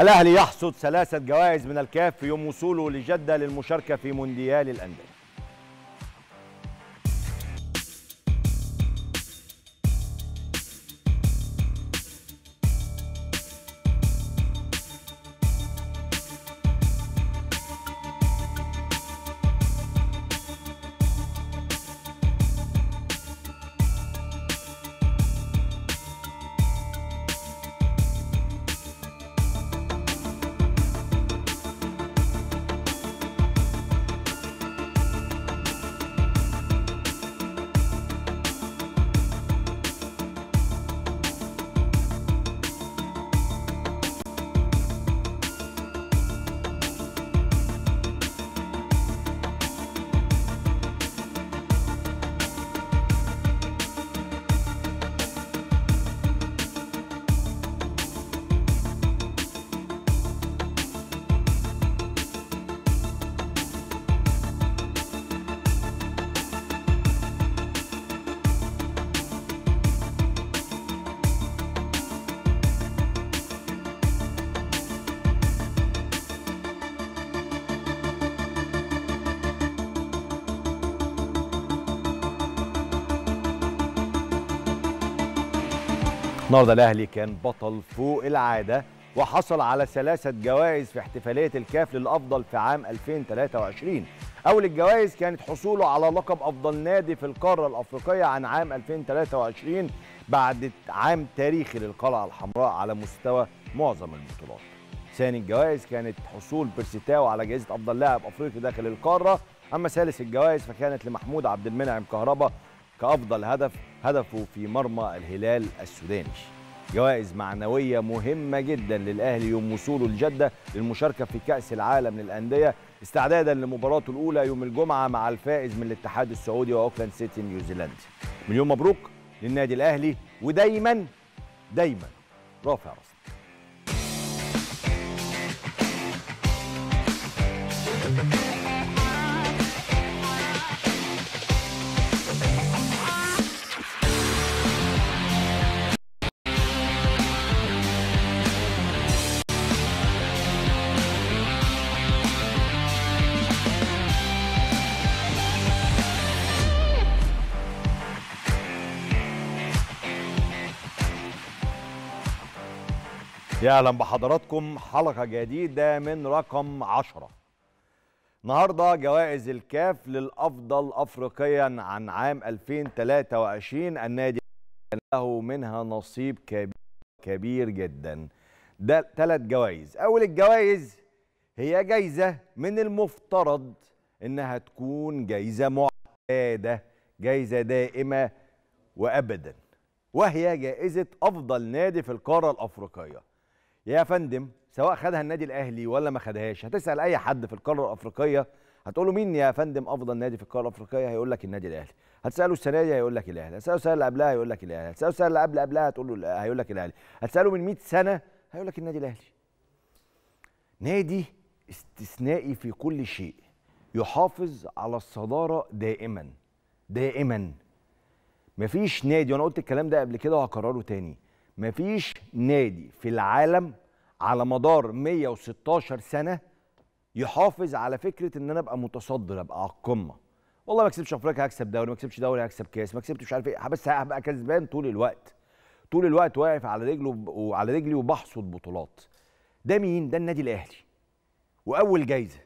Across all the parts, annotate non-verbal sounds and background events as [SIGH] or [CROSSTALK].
الأهلي يحصد ثلاثة جوائز من الكاف في يوم وصوله لجدة للمشاركة في مونديال الأندية النهارده الاهلي كان بطل فوق العاده وحصل على ثلاثه جوائز في احتفاليه الكاف للافضل في عام 2023 اول الجوائز كانت حصوله على لقب افضل نادي في القاره الافريقيه عن عام 2023 بعد عام تاريخي للقلعه الحمراء على مستوى معظم البطولات ثاني الجوائز كانت حصول بيرسيتاو على جائزه افضل لاعب افريقي داخل القاره اما ثالث الجوائز فكانت لمحمود عبد المنعم كهربا كافضل هدف هدفه في مرمى الهلال السوداني جوائز معنوية مهمة جدا للأهلي يوم وصوله الجدة للمشاركة في كأس العالم للأندية استعدادا لمباراته الأولى يوم الجمعة مع الفائز من الاتحاد السعودي وأوكلاند سيتي نيوزيلندي مليون مبروك للنادي الأهلي ودايما دايما رافع راسك يا اهلا بحضراتكم حلقه جديده من رقم 10 النهارده جوائز الكاف للافضل افريقيا عن عام 2023 النادي كان له منها نصيب كبير كبير جدا ده ثلاث جوائز اول الجوائز هي جايزه من المفترض انها تكون جايزه معتاده جايزه دائمه وابدا وهي جائزه افضل نادي في القاره الافريقيه يا فندم سواء خدها النادي الاهلي ولا ما خدهاش هتسال اي حد في القاره الافريقيه هتقول له مين يا فندم افضل نادي في القاره الافريقيه هيقول لك النادي الاهلي هتساله السنه دي هيقول لك الاهلي هتساله السنه اللي قبلها هيقول لك الاهلي هتساله السنه اللي قبل قبلها هتقول له هيقول لك الاهلي هتساله من 100 سنه هيقول لك النادي الاهلي نادي استثنائي في كل شيء يحافظ على الصداره دائما دائما مفيش نادي وانا قلت الكلام ده قبل كده وهكرره تاني مفيش نادي في العالم على مدار 116 سنه يحافظ على فكره ان انا ابقى متصدر ابقى على القمه والله ما كسبش افريقيا هكسب دوري ما كسبش دوري هكسب كاس ما كسبتش مش عارف ايه بس هبقى كسبان طول الوقت طول الوقت واقف على رجله وعلى رجلي وبحصد بطولات ده مين ده النادي الاهلي واول جايزه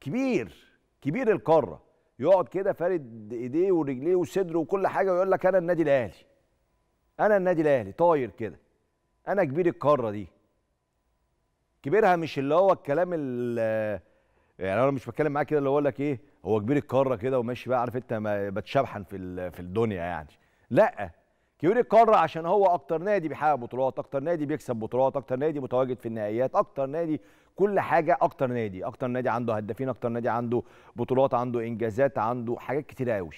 كبير كبير القاره يقعد كده فارد ايديه ورجليه وصدره وكل حاجه ويقول لك انا النادي الاهلي انا النادي الاهلي طاير كده انا كبير القاره دي كبيرها مش اللي هو الكلام اللي يعني انا مش بتكلم معاك كده اللي هو لك ايه هو كبير القاره كده وماشي بقى عارف انت بتشبحن في في الدنيا يعني لا كبير القاره عشان هو اكتر نادي بيحقق بطولات اكتر نادي بيكسب بطولات اكتر نادي متواجد في النهائيات اكتر نادي كل حاجه اكتر نادي اكتر نادي عنده هدافين اكتر نادي عنده بطولات عنده انجازات عنده حاجات كتير قوي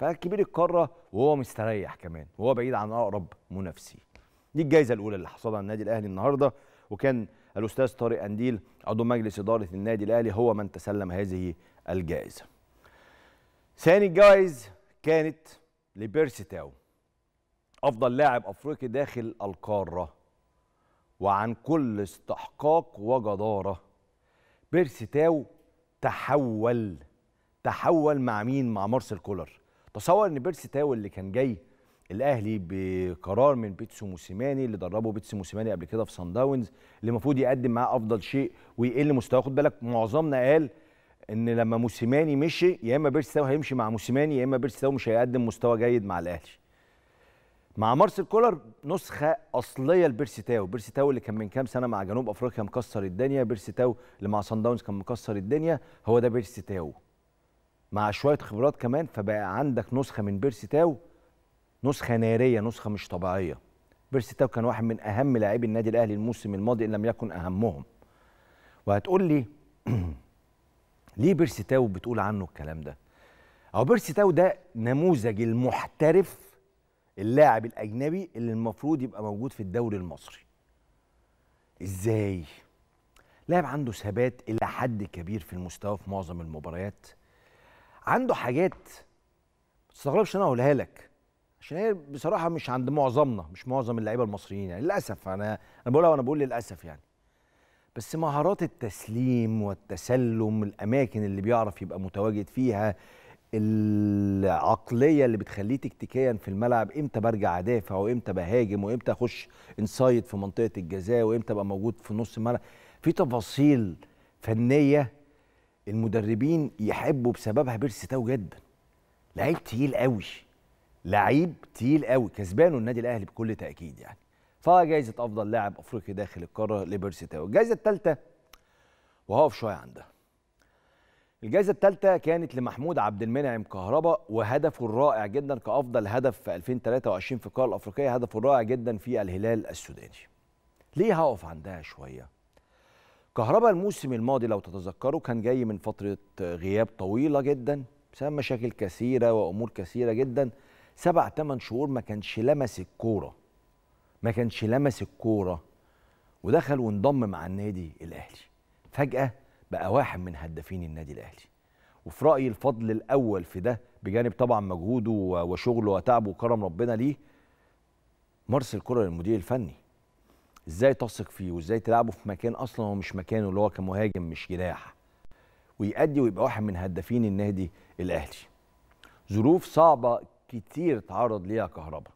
فكبير القاره وهو مستريح كمان وهو بعيد عن اقرب منافسي دي الجائزه الاولى اللي حصلها النادي الاهلي النهارده وكان الاستاذ طارق انديل عضو مجلس اداره النادي الاهلي هو من تسلم هذه الجائزه ثاني الجوائز كانت لبيرسي تاو افضل لاعب افريقي داخل القاره وعن كل استحقاق وجداره بيرسي تاو تحول تحول مع مين مع مارسيل كولر تصور ان بيرسي تاو اللي كان جاي الاهلي بقرار من بيتسو موسيماني اللي دربه بيتسو موسيماني قبل كده في سان داونز اللي المفروض يقدم معاه افضل شيء ويقل مستواه خد بالك معظمنا قال ان لما موسيماني مشي يا اما بيرسي تاو هيمشي مع موسيماني يا اما بيرسي تاو مش هيقدم مستوى جيد مع الاهلي مع مارسيل كولر نسخه اصليه لبيرسي تاو بيرسي تاو اللي كان من كام سنه مع جنوب افريقيا مكسر الدنيا بيرسي تاو اللي مع صن داونز كان مكسر الدنيا هو ده بيرسي تاو مع شويه خبرات كمان فبقى عندك نسخه من بيرسي تاو نسخه ناريه نسخه مش طبيعيه بيرسي تاو كان واحد من اهم لاعبي النادي الاهلي الموسم الماضي ان لم يكن اهمهم وهتقول لي [CLEARS THROAT] ليه بيرسي تاو بتقول عنه الكلام ده او بيرسي تاو ده نموذج المحترف اللاعب الاجنبي اللي المفروض يبقى موجود في الدوري المصري ازاي لاعب عنده ثبات الى حد كبير في المستوى في معظم المباريات عنده حاجات ما تستغربش انا اقولها لك عشان هي بصراحه مش عند معظمنا مش معظم اللعيبه المصريين يعني للاسف انا انا بقولها وانا بقول للاسف يعني بس مهارات التسليم والتسلم الاماكن اللي بيعرف يبقى متواجد فيها العقليه اللي بتخليه تكتيكيا في الملعب امتى برجع ادافع وامتى بهاجم وامتى اخش انسايد في منطقه الجزاء وامتى ابقى موجود في نص الملعب في تفاصيل فنيه المدربين يحبوا بسببها بيرسي تاو جدا لعيب تقيل قوي لعيب تقيل قوي كسبانه النادي الاهلي بكل تاكيد يعني فجائزه افضل لاعب افريقي داخل القاره لبيرسي تاو الجائزه الثالثه وهقف شويه عندها الجائزة الثالثة كانت لمحمود عبد المنعم كهربا وهدفه الرائع جدا كأفضل هدف في 2023 في القارة الأفريقية هدفه الرائع جدا في الهلال السوداني. ليه هقف عندها شوية؟ كهربا الموسم الماضي لو تتذكروا كان جاي من فترة غياب طويلة جدا بسبب مشاكل كثيرة وأمور كثيرة جدا سبع ثمان شهور ما كانش لمس الكورة ما كانش لمس الكورة ودخل وانضم مع النادي الأهلي فجأة بقى واحد من هدافين النادي الأهلي وفي رأيي الفضل الأول في ده بجانب طبعا مجهوده وشغله وتعبه وكرم ربنا ليه مارس الكرة للمدير الفني ازاي تثق فيه وازاي تلعبه في مكان اصلا هو مش مكانه اللي هو كمهاجم مش جناح ويأدي ويبقى واحد من هدافين النادي الاهلي ظروف صعبه كتير تعرض ليها كهربا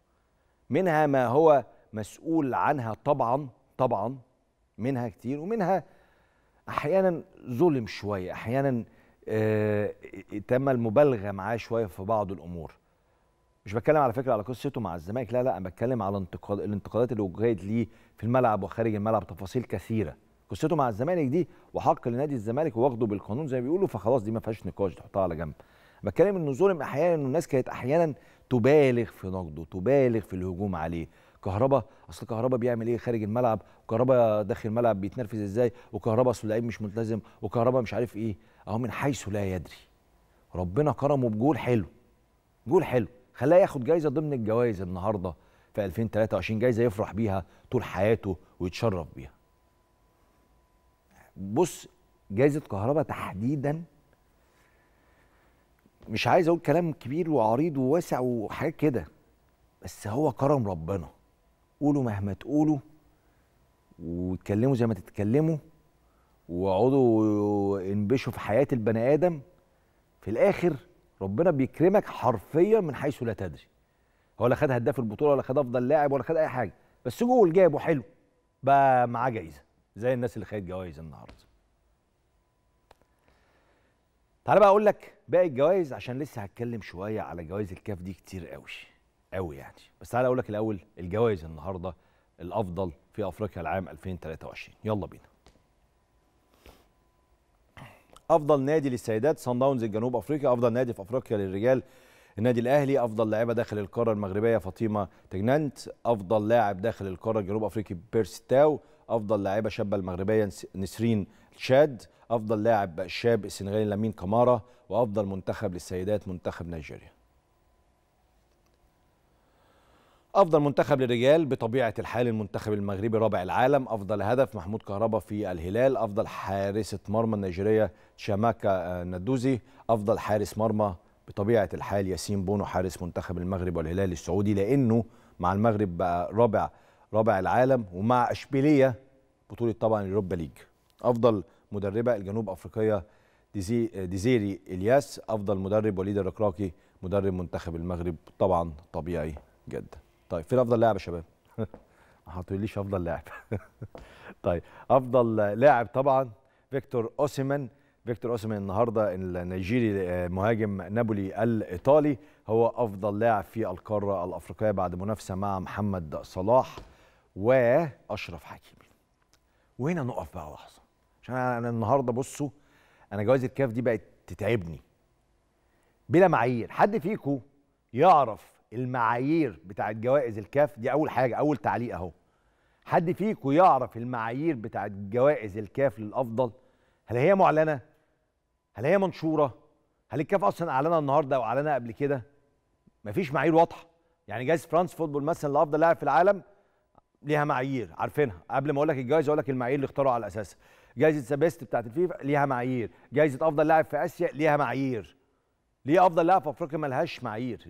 منها ما هو مسؤول عنها طبعا طبعا منها كتير ومنها احيانا ظلم شويه احيانا آه تم المبالغه معاه شويه في بعض الامور مش بتكلم على فكره على قصته مع الزمالك لا لا انا بتكلم على انتقاد الانتقادات اللي وجهت ليه في الملعب وخارج الملعب تفاصيل كثيره قصته مع الزمالك دي وحق لنادي الزمالك واخده بالقانون زي ما بيقولوا فخلاص دي ما فيهاش نقاش تحطها على جنب بتكلم انه ظلم احيانا انه الناس كانت احيانا تبالغ في نقده تبالغ في الهجوم عليه كهربا اصل كهربا بيعمل ايه خارج الملعب وكهربا داخل الملعب بيتنرفز ازاي وكهربا اصل لعيب مش ملتزم وكهربا مش عارف ايه اهو من حيث لا يدري ربنا كرمه بجول حلو جول حلو خلاه ياخد جايزه ضمن الجوائز النهارده في 2023 جايزه يفرح بيها طول حياته ويتشرف بيها. بص جايزه كهرباء تحديدا مش عايز اقول كلام كبير وعريض وواسع وحاجات كده بس هو كرم ربنا قولوا مهما تقولوا واتكلموا زي ما تتكلموا واقعدوا انبشوا في حياه البني ادم في الاخر ربنا بيكرمك حرفيا من حيث لا تدري هو لا خد هداف البطوله ولا خد افضل لاعب ولا خد اي حاجه بس جول جابه حلو بقى معاه جايزه زي الناس اللي خدت جوائز النهارده تعالى بقى اقول لك باقي الجوائز عشان لسه هتكلم شويه على جوائز الكاف دي كتير قوي قوي يعني بس تعالى اقول لك الاول الجوائز النهارده الافضل في افريقيا العام 2023 يلا بينا افضل نادي للسيدات صن داونز الجنوب افريقيا افضل نادي في افريقيا للرجال النادي الاهلي افضل لاعبه داخل القاره المغربيه فاطمه تجننت افضل لاعب داخل القاره الجنوب افريقي تاو افضل لاعبه شابه المغربيه نسرين شاد افضل لاعب شاب السنغالي لامين كمارا وافضل منتخب للسيدات منتخب نيجيريا أفضل منتخب للرجال بطبيعة الحال المنتخب المغربي رابع العالم أفضل هدف محمود كهربا في الهلال أفضل حارسة مرمى النيجيرية تشاماكا آه، ندوزي أفضل حارس مرمى بطبيعة الحال ياسين بونو حارس منتخب المغرب والهلال السعودي لأنه مع المغرب بقى رابع رابع العالم ومع أشبيلية بطولة طبعا اليوروبا ليج أفضل مدربة الجنوب أفريقية ديزي آه، ديزيري إلياس أفضل مدرب وليد الركراكي مدرب منتخب المغرب طبعا طبيعي جدا طيب فين افضل لاعب يا شباب [LAUGHS] ما هتقوليش افضل لاعب [LAUGHS] طيب افضل لاعب طبعا فيكتور اوسيمان فيكتور اوسيمان النهارده النيجيري آه، مهاجم نابولي الايطالي هو افضل لاعب في القاره الافريقيه بعد منافسه مع محمد صلاح واشرف حكيمي وهنا نقف بقى لحظه عشان انا النهارده بصوا انا جوائز الكاف دي بقت تتعبني بلا معايير حد فيكم يعرف المعايير بتاعت جوائز الكاف دي اول حاجه اول تعليق اهو حد فيكم يعرف المعايير بتاعت جوائز الكاف للافضل هل هي معلنه هل هي منشوره هل الكاف اصلا اعلنها النهارده او اعلنها قبل كده مفيش معايير واضحه يعني جايز فرانس فوتبول مثلا لافضل لاعب في العالم ليها معايير عارفينها قبل ما اقول لك الجائزه اقول لك المعايير اللي اختاروا على اساسها جائزه ذا بيست بتاعت الفيفا ليها معايير جائزه افضل لاعب في اسيا ليها معايير ليه افضل لاعب في افريقيا ملهاش معايير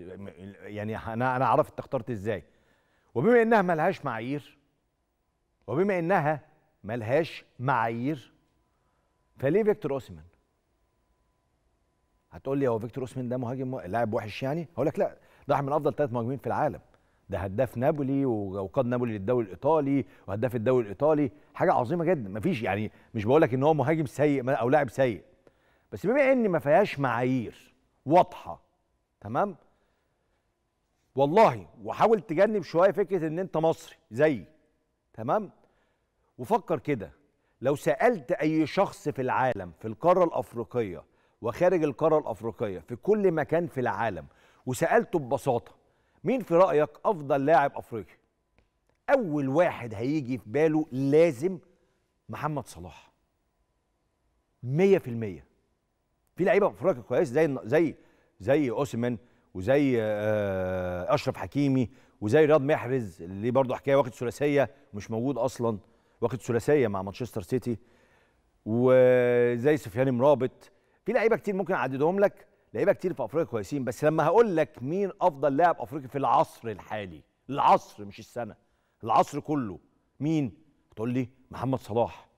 يعني انا انا عرفت اخترت ازاي وبما انها ملهاش معايير وبما انها ملهاش معايير فليه فيكتور اوسمان هتقول لي هو فيكتور اوسمان ده مهاجم لاعب وحش يعني هقول لك لا ده واحد من افضل ثلاث مهاجمين في العالم ده هداف نابولي وقاد نابولي للدوري الايطالي وهداف الدوري الايطالي حاجه عظيمه جدا مفيش يعني مش بقول لك ان هو مهاجم سيء او لاعب سيء بس بما ان ما فيهاش معايير واضحه تمام والله وحاول تجنب شويه فكره ان انت مصري زيي تمام وفكر كده لو سالت اي شخص في العالم في القاره الافريقيه وخارج القاره الافريقيه في كل مكان في العالم وسالته ببساطه مين في رايك افضل لاعب افريقي اول واحد هيجي في باله لازم محمد صلاح 100% في لعيبه افريقيا كويس زي زي زي اوسمان وزي آه، اشرف حكيمي وزي رياض محرز اللي برضه حكايه واخد ثلاثيه مش موجود اصلا واخد ثلاثيه مع مانشستر سيتي وزي سفيان مرابط في لعيبه كتير ممكن اعددهم لك لعيبه كتير في افريقيا كويسين بس لما هقول لك مين افضل لاعب افريقي في العصر الحالي العصر مش السنه العصر كله مين تقول لي محمد صلاح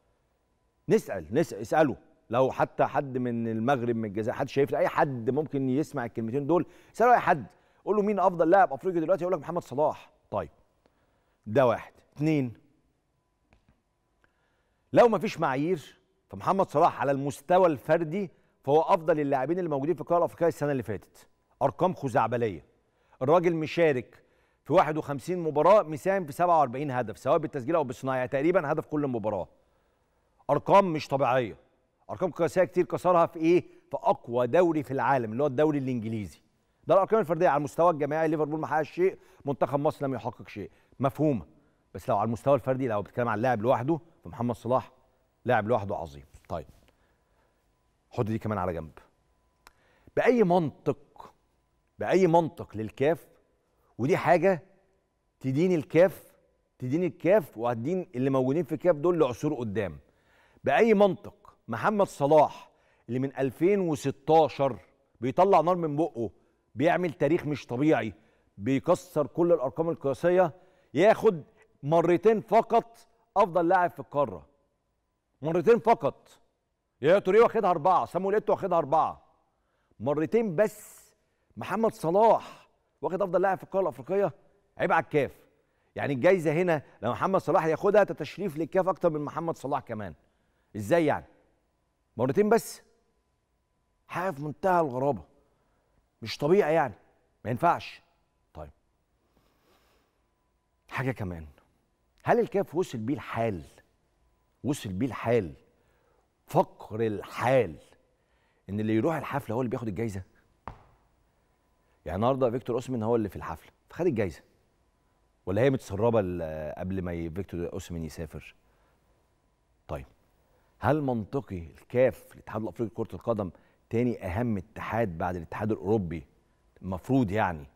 نسال نسال اساله لو حتى حد من المغرب من الجزائر حد شايف اي حد ممكن يسمع الكلمتين دول سألوا اي حد قول له مين افضل لاعب افريقي دلوقتي يقول لك محمد صلاح طيب ده واحد اثنين لو ما فيش معايير فمحمد صلاح على المستوى الفردي فهو افضل اللاعبين اللي موجودين في القاره الافريقيه السنه اللي فاتت ارقام خزعبليه الراجل مشارك في 51 مباراه مساهم في 47 هدف سواء بالتسجيل او بالصناعه تقريبا هدف كل مباراه ارقام مش طبيعيه ارقام قياسيه كتير كسرها في ايه في اقوى دوري في العالم اللي هو الدوري الانجليزي ده الارقام الفرديه على المستوى الجماعي ليفربول ما حققش شيء منتخب مصر لم يحقق شيء مفهومه بس لو على المستوى الفردي لو بتتكلم عن لاعب لوحده فمحمد صلاح لاعب لوحده عظيم طيب حط دي كمان على جنب باي منطق باي منطق للكاف ودي حاجه تدين الكاف تدين الكاف وهتدين اللي موجودين في الكاف دول لعصور قدام باي منطق محمد صلاح اللي من 2016 بيطلع نار من بقه بيعمل تاريخ مش طبيعي بيكسر كل الارقام القياسيه ياخد مرتين فقط افضل لاعب في القاره مرتين فقط يا توريه واخدها اربعه سامو ايتو واخدها اربعه مرتين بس محمد صلاح واخد افضل لاعب في القاره الافريقيه عيب على الكاف يعني الجايزه هنا لو محمد صلاح ياخدها تتشريف للكاف اكتر من محمد صلاح كمان ازاي يعني مرتين بس حاجه في منتهى الغرابه مش طبيعي يعني ما ينفعش طيب حاجه كمان هل الكاف وصل بيه الحال وصل بيه الحال فقر الحال ان اللي يروح الحفله هو اللي بياخد الجايزه يعني النهارده فيكتور اوسمن هو اللي في الحفله فخد الجايزه ولا هي متسربه قبل ما فيكتور اوسمن يسافر طيب هل منطقي الكاف الاتحاد الافريقي لكره القدم تاني اهم اتحاد بعد الاتحاد الاوروبي المفروض يعني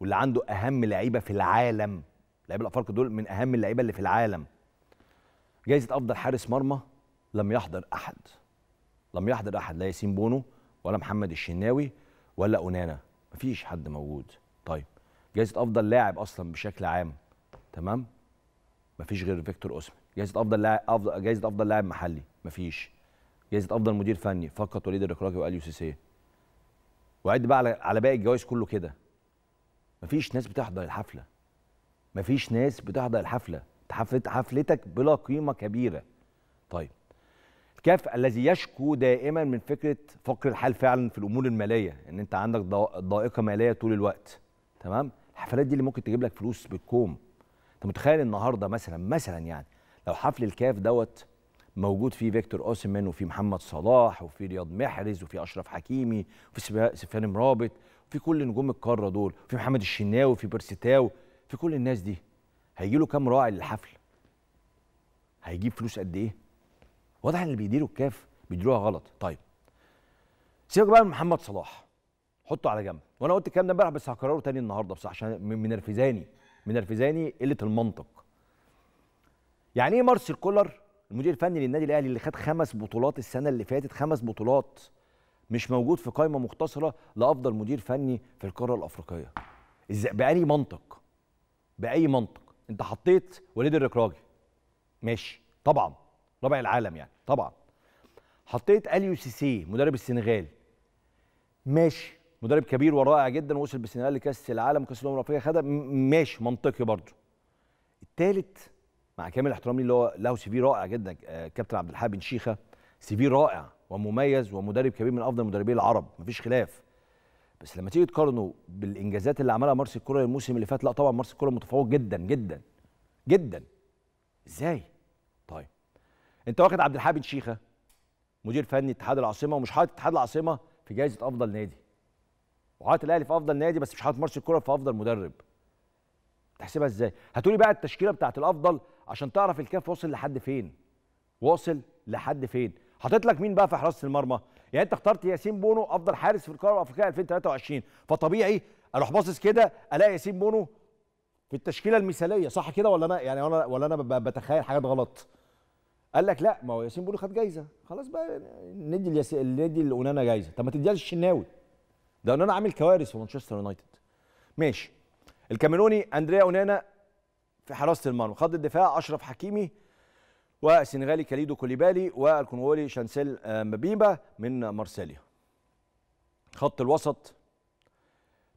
واللي عنده اهم لعيبه في العالم لعيبه الافارقه دول من اهم اللعيبه اللي في العالم جايزه افضل حارس مرمى لم يحضر احد لم يحضر احد لا ياسين بونو ولا محمد الشناوي ولا اونانا مفيش حد موجود طيب جايزه افضل لاعب اصلا بشكل عام تمام مفيش غير فيكتور اوسمن جائزه افضل لاعب افضل جائزه افضل لاعب محلي مفيش جائزه افضل مدير فني فقط وليد الركراكي واليو سيسيه وعد بقى على على باقي الجوائز كله كده مفيش ناس بتحضر الحفله مفيش ناس بتحضر الحفله حفلت حفلتك بلا قيمه كبيره طيب الكاف الذي يشكو دائما من فكره فقر الحال فعلا في الامور الماليه ان انت عندك ضائقه ماليه طول الوقت تمام الحفلات دي اللي ممكن تجيب لك فلوس بالكوم انت متخيل النهارده مثلا مثلا يعني لو حفل الكاف دوت موجود فيه فيكتور اوسيمان وفي محمد صلاح وفي رياض محرز وفي اشرف حكيمي وفي سفيان مرابط وفي كل نجوم القاره دول وفي محمد الشناوي وفي بيرسيتاو في كل الناس دي هيجي له كام راعي للحفل هيجيب فلوس قد ايه واضح ان اللي بيديروا الكاف بيديروها غلط طيب سيبك بقى من محمد صلاح حطه على جنب وانا قلت الكلام ده امبارح بس هكرره تاني النهارده بس عشان منرفزاني منرفزاني قله المنطق يعني ايه مارسيل كولر المدير الفني للنادي الاهلي اللي خد خمس بطولات السنه اللي فاتت خمس بطولات مش موجود في قائمه مختصره لافضل مدير فني في القاره الافريقيه ازاي باي منطق باي منطق انت حطيت وليد الركراجي ماشي طبعا رابع العالم يعني طبعا حطيت اليو سيسي مدرب السنغال ماشي مدرب كبير ورائع جدا وصل بالسنغال لكاس العالم وكاس الامم الافريقيه خدها ماشي منطقي برضه التالت مع كامل احترامي اللي هو له سي في رائع جدا آه، كابتن عبد الحاب بن شيخه سي في رائع ومميز ومدرب كبير من افضل مدربي العرب مفيش خلاف بس لما تيجي تقارنه بالانجازات اللي عملها مرسي الكره الموسم اللي فات لا طبعا مرسي الكره متفوق جدا جدا جدا ازاي طيب انت واخد عبد الحاب بن شيخه مدير فني اتحاد العاصمه ومش حاطط اتحاد العاصمه في جائزه افضل نادي وحاطط الاهلي في افضل نادي بس مش حاطط مرسي الكره في افضل مدرب تحسبها ازاي هتقولي بقى التشكيله بتاعت الافضل عشان تعرف الكاف واصل لحد فين واصل لحد فين حاطط لك مين بقى في حراسه المرمى يعني انت اخترت ياسين بونو افضل حارس في القاره الافريقيه 2023 فطبيعي اروح باصص كده الاقي ياسين بونو في التشكيله المثاليه صح كده ولا انا يعني ولا ولا انا بتخيل حاجات غلط قال لك لا ما هو ياسين بونو خد جايزه خلاص بقى ندي الياس... ندي الاونانا جايزه طب ما تديها للشناوي ده انا عامل كوارث في مانشستر يونايتد ماشي الكاميروني اندريا اونانا في حراسه المرمى خط الدفاع اشرف حكيمي والسنغالي كاليدو كوليبالي والكونغولي شانسيل آه، مبيبا من مارسيليا خط الوسط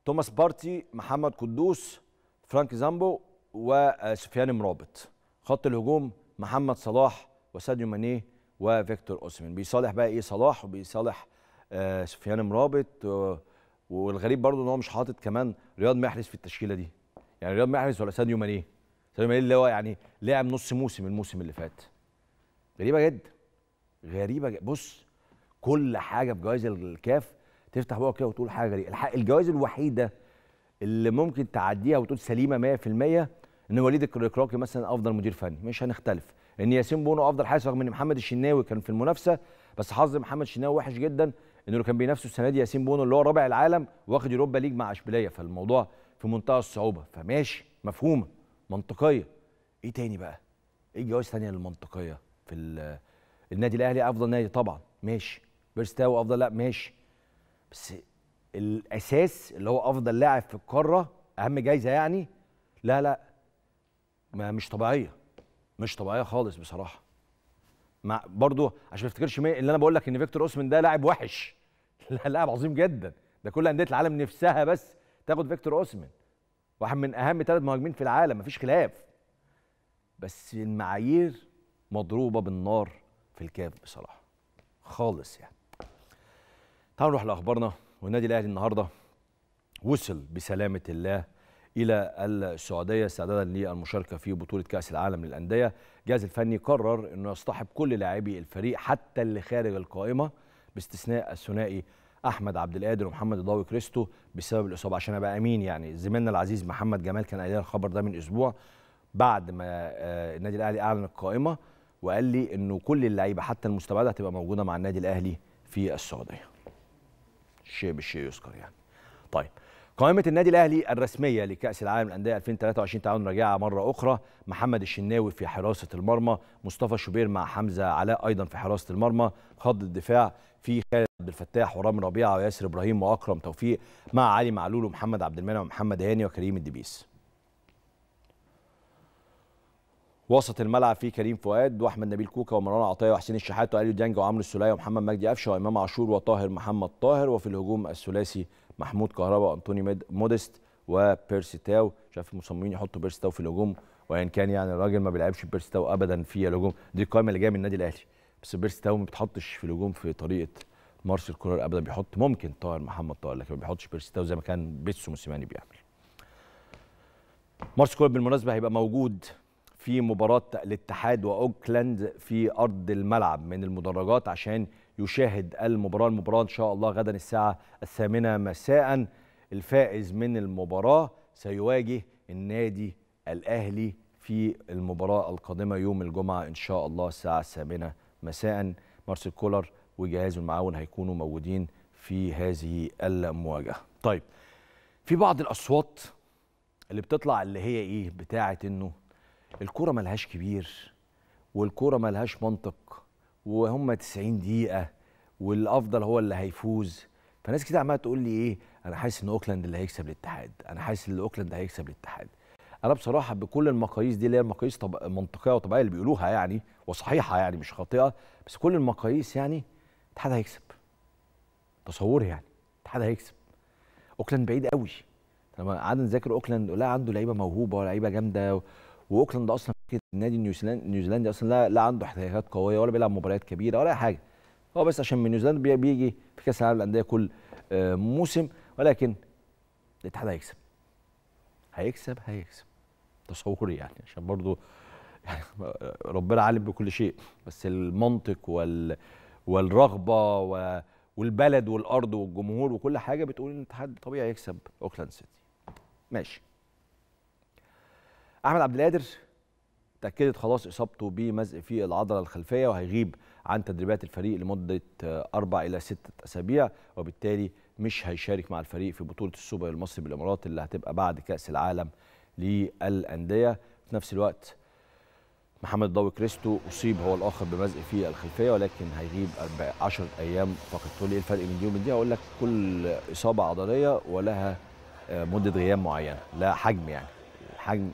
توماس بارتي محمد قدوس فرانك زامبو وسفيان مرابط خط الهجوم محمد صلاح وساديو ماني وفيكتور اوسمن بيصالح بقى ايه صلاح وبيصالح آه، سفيان مرابط والغريب برضو ان هو مش حاطط كمان رياض محرز في التشكيله دي يعني رياض محرز ولا ساديو ماني ساديو ماني اللي هو يعني لعب نص موسم الموسم اللي فات غريبه جدا غريبه جدا بص كل حاجه بجوائز الكاف تفتح بقى كده وتقول حاجه غريبه الجوائز الوحيده اللي ممكن تعديها وتقول سليمه 100% ان وليد الكراكي مثلا افضل مدير فني مش هنختلف ان ياسين بونو افضل حارس رغم ان محمد الشناوي كان في المنافسه بس حظ محمد الشناوي وحش جدا انه اللي كان بينافسه السنه دي ياسين بونو اللي هو رابع العالم واخد يوروبا ليج مع اشبيليه فالموضوع في منتهى الصعوبه فماشي مفهومه منطقيه ايه تاني بقى؟ ايه الجوائز الثانيه المنطقيه في النادي الاهلي افضل نادي طبعا ماشي بيرستاو افضل لا ماشي بس الاساس اللي هو افضل لاعب في القاره اهم جايزه يعني لا لا ما مش طبيعيه مش طبيعيه خالص بصراحه مع برضه عشان ما افتكرش اللي انا بقول لك ان فيكتور اوسمن ده لاعب وحش [LAUGHS] لا لاعب عظيم جدا ده كل انديه العالم نفسها بس تاخد فيكتور اوسمن واحد من اهم ثلاث مهاجمين في العالم مفيش خلاف بس المعايير مضروبه بالنار في الكاف بصراحه خالص يعني تعالوا نروح لاخبارنا والنادي الاهلي النهارده وصل بسلامه الله إلى السعودية استعدادا للمشاركة في بطولة كأس العالم للأندية الجهاز الفني قرر أنه يصطحب كل لاعبي الفريق حتى اللي خارج القائمة باستثناء الثنائي احمد عبد القادر ومحمد ضاوي كريستو بسبب الاصابه عشان ابقى امين يعني زميلنا العزيز محمد جمال كان قال الخبر ده من اسبوع بعد ما آه، النادي الاهلي اعلن القائمه وقال لي انه كل اللعيبه حتى المستبعده هتبقى موجوده مع النادي الاهلي في السعوديه. شيء بالشيء يذكر يعني. طيب قائمة النادي الأهلي الرسمية لكأس العالم للأندية 2023 تعاون راجعة مرة أخرى محمد الشناوي في حراسة المرمى مصطفى شوبير مع حمزة علاء أيضا في حراسة المرمى خط الدفاع في خالد عبد الفتاح ورام ربيعة وياسر إبراهيم وأكرم توفيق مع علي معلول ومحمد عبد المنعم ومحمد هاني وكريم الدبيس وسط الملعب فيه كريم فؤاد واحمد نبيل كوكا ومروان عطيه وحسين الشحات واليو ديانج وعمرو السلية ومحمد مجدي قفشه وامام عاشور وطاهر محمد طاهر وفي الهجوم الثلاثي محمود كهربا انطوني موديست وبيرسي تاو شاف المصممين يحطوا بيرسي تاو في الهجوم وان كان يعني الراجل ما بيلعبش بيرسي تاو ابدا في الهجوم دي القائمه اللي جايه من النادي الاهلي بس بيرسي تاو ما بتحطش في الهجوم في طريقه مارسيل كولر ابدا بيحط ممكن طاهر محمد طاهر لكن ما بيحطش بيرسي تاو زي ما كان بيتسو موسيماني بيعمل مارسيل كولر بالمناسبه هيبقى موجود في مباراه الاتحاد واوكلاند في ارض الملعب من المدرجات عشان يشاهد المباراة المباراة إن شاء الله غدا الساعة الثامنة مساء الفائز من المباراة سيواجه النادي الأهلي في المباراة القادمة يوم الجمعة إن شاء الله الساعة الثامنة مساء مارسيل كولر وجهازه المعاون هيكونوا موجودين في هذه المواجهة طيب في بعض الأصوات اللي بتطلع اللي هي إيه بتاعة إنه الكرة ملهاش كبير والكرة ملهاش منطق وهم 90 دقيقه والافضل هو اللي هيفوز فناس كتير عماله تقول لي ايه انا حاسس ان اوكلاند اللي هيكسب الاتحاد انا حاسس ان اوكلاند هيكسب الاتحاد انا بصراحه بكل المقاييس دي اللي هي المقاييس طب... منطقيه وطبيعيه اللي بيقولوها يعني وصحيحه يعني مش خاطئه بس كل المقاييس يعني الاتحاد هيكسب تصوري يعني الاتحاد هيكسب اوكلاند بعيد قوي لما قعدنا نذاكر اوكلاند لا عنده لعيبه موهوبه ولعيبه جامده واوكلاند اصلا النادي النيوزيلندي نيوزيلندي اصلا لا لا عنده احتياجات قويه ولا بيلعب مباريات كبيره ولا اي حاجه هو بس عشان من نيوزيلندا بيجي في كاس العالم للانديه كل آه، موسم ولكن الاتحاد هيكسب هيكسب هيكسب تصوري يعني عشان برضو [LAUGHS] ربنا عالم بكل شيء بس المنطق وال والرغبه و... والبلد والارض والجمهور وكل حاجه بتقول ان الاتحاد طبيعي يكسب اوكلاند سيتي ماشي احمد عبد القادر تاكدت خلاص اصابته بمزق في العضله الخلفيه وهيغيب عن تدريبات الفريق لمده اربع الى سته اسابيع وبالتالي مش هيشارك مع الفريق في بطوله السوبر المصري بالامارات اللي هتبقى بعد كاس العالم للانديه في نفس الوقت محمد ضوي كريستو اصيب هو الاخر بمزق في الخلفيه ولكن هيغيب 10 ايام فقط تقول لي إيه الفرق بين دي وبين دي اقول لك كل اصابه عضليه ولها مده غياب معينه لا حجم يعني حجم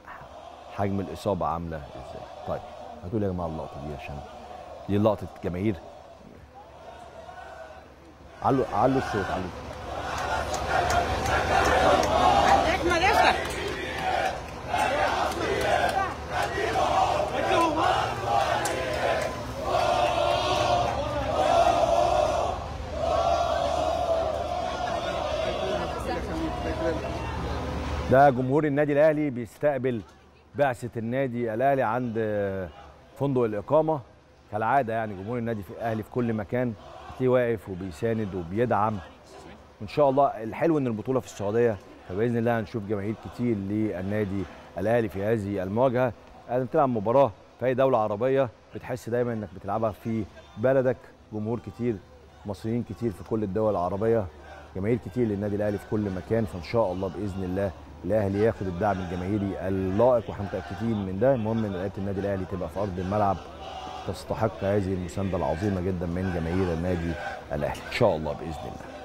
حجم الاصابه عامله ازاي طيب هتقول يا جماعه اللقطه دي عشان دي لقطه جماهير علوا علوا الصوت علوا ده جمهور النادي الاهلي بيستقبل بعثه النادي الاهلي عند فندق الاقامه كالعاده يعني جمهور النادي في الاهلي في كل مكان تلاقيه واقف وبيساند وبيدعم وان شاء الله الحلو ان البطوله في السعوديه فباذن الله هنشوف جماهير كتير للنادي الاهلي في هذه المواجهه انا بتلعب مباراه في اي دوله عربيه بتحس دايما انك بتلعبها في بلدك جمهور كتير مصريين كتير في كل الدول العربيه جماهير كتير للنادي الاهلي في كل مكان فان شاء الله باذن الله الاهلي ياخد الدعم الجماهيري اللائق واحنا متاكدين من ده المهم ان لعيبه النادي الاهلي تبقى في ارض الملعب تستحق هذه المسانده العظيمه جدا من جماهير النادي الاهلي ان شاء الله باذن الله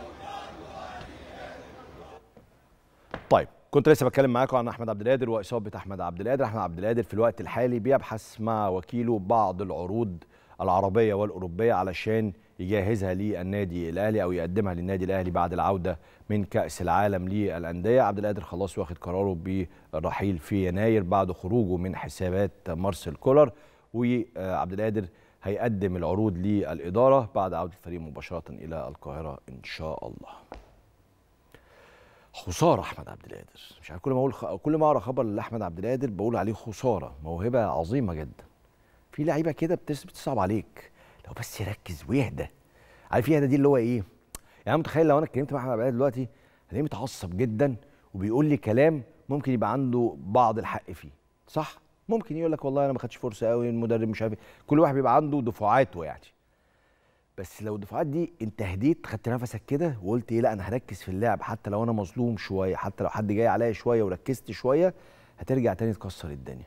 طيب كنت لسه بتكلم معاكم عن احمد عبد القادر واصابه احمد عبد القادر احمد عبد القادر في الوقت الحالي بيبحث مع وكيله بعض العروض العربيه والاوروبيه علشان يجهزها للنادي الاهلي او يقدمها للنادي الاهلي بعد العوده من كاس العالم للانديه عبد القادر خلاص واخد قراره بالرحيل في يناير بعد خروجه من حسابات مارسيل كولر وعبد القادر هيقدم العروض للاداره بعد عوده الفريق مباشره الى القاهره ان شاء الله خساره احمد عبد القادر مش عارف كل ما اقول خ... كل ما اقرا خبر لاحمد عبد القادر بقول عليه خساره موهبه عظيمه جدا في لعيبه كده بتصعب عليك لو بس يركز ويهدى عارف يهدى دي اللي هو ايه يعني متخيل لو انا اتكلمت مع احمد عبد دلوقتي هلاقيه متعصب جدا وبيقول لي كلام ممكن يبقى عنده بعض الحق فيه صح ممكن يقول لك والله انا ما خدتش فرصه قوي المدرب مش عارف إيه. كل واحد بيبقى عنده دفعاته يعني بس لو الدفعات دي انت هديت خدت نفسك كده وقلت ايه لا انا هركز في اللعب حتى لو انا مظلوم شويه حتى لو حد جاي عليا شويه وركزت شويه هترجع تاني تكسر الدنيا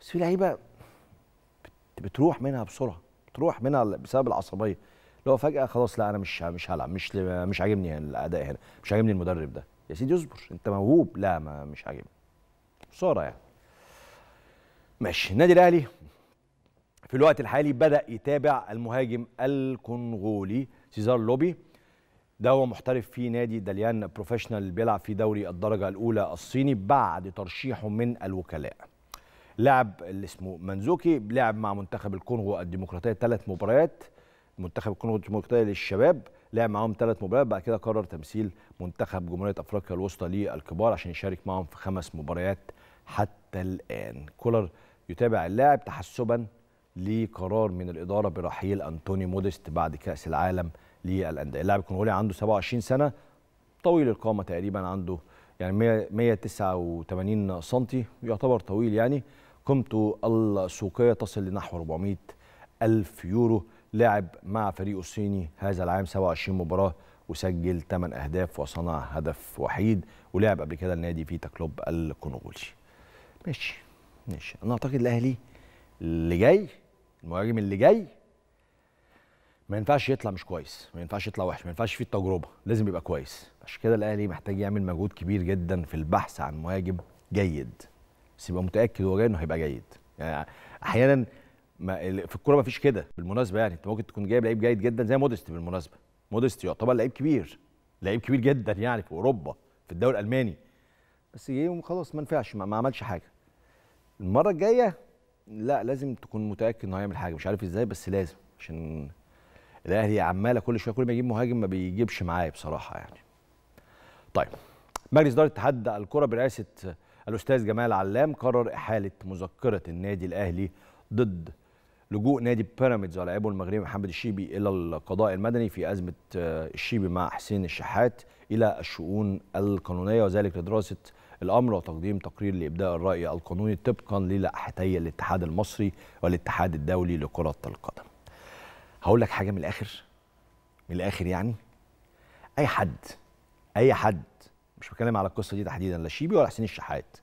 بس في لعيبه بتروح منها بسرعه تروح منها بسبب العصبيه اللي هو فجاه خلاص لا انا مش مش هلعب مش مش عاجبني الاداء هنا مش عاجبني المدرب ده يا سيدي اصبر انت موهوب لا ما مش عاجبني صورة يعني ماشي النادي الاهلي في الوقت الحالي بدا يتابع المهاجم الكونغولي سيزار لوبي ده هو محترف في نادي داليان بروفيشنال بيلعب في دوري الدرجه الاولى الصيني بعد ترشيحه من الوكلاء لاعب اللي اسمه منزوكي لعب مع منتخب الكونغو الديمقراطيه ثلاث مباريات منتخب الكونغو الديمقراطيه للشباب لعب معاهم ثلاث مباريات بعد كده قرر تمثيل منتخب جمهوريه افريقيا الوسطى للكبار عشان يشارك معاهم في خمس مباريات حتى الان كولر يتابع اللاعب تحسبا لقرار من الاداره برحيل انطوني موديست بعد كاس العالم للانديه اللاعب الكونغولي عنده 27 سنه طويل القامه تقريبا عنده يعني 189 سم يعتبر طويل يعني قيمته السوقية تصل لنحو 400 ألف يورو لعب مع فريقه الصيني هذا العام 27 مباراة وسجل 8 أهداف وصنع هدف وحيد ولعب قبل كده النادي فيتا كلوب الكونغولي ماشي ماشي أنا أعتقد الأهلي اللي جاي المهاجم اللي جاي ما ينفعش يطلع مش كويس ما ينفعش يطلع وحش ما ينفعش فيه التجربه لازم يبقى كويس عشان كده الاهلي محتاج يعمل مجهود كبير جدا في البحث عن مهاجم جيد بس يبقى متاكد هو جاي انه هيبقى جيد يعني احيانا ما في الكوره ما فيش كده بالمناسبه يعني انت ممكن تكون جايب لعيب جيد جدا زي مودست بالمناسبه مودست يعتبر لعيب كبير لعيب كبير جدا يعني في اوروبا في الدوري الالماني بس جه وخلاص ما نفعش ما, عملش حاجه المره الجايه لا لازم تكون متاكد انه هيعمل حاجه مش عارف ازاي بس لازم عشان الاهلي عماله كل شويه كل ما يجيب مهاجم ما بيجيبش معايا بصراحه يعني طيب مجلس اداره اتحاد الكره برئاسه الأستاذ جمال علام قرر إحالة مذكرة النادي الأهلي ضد لجوء نادي بيراميدز ولاعبه المغربي محمد الشيبي إلى القضاء المدني في أزمة آه، الشيبي مع حسين الشحات إلى الشؤون القانونية وذلك لدراسة الأمر وتقديم تقرير لإبداء الرأي القانوني طبقا للائحتي الاتحاد المصري والاتحاد الدولي لكرة القدم. هقول لك حاجة من الآخر من الآخر يعني أي حد أي حد مش بتكلم على القصه دي تحديدا لا شيبي ولا حسين الشحات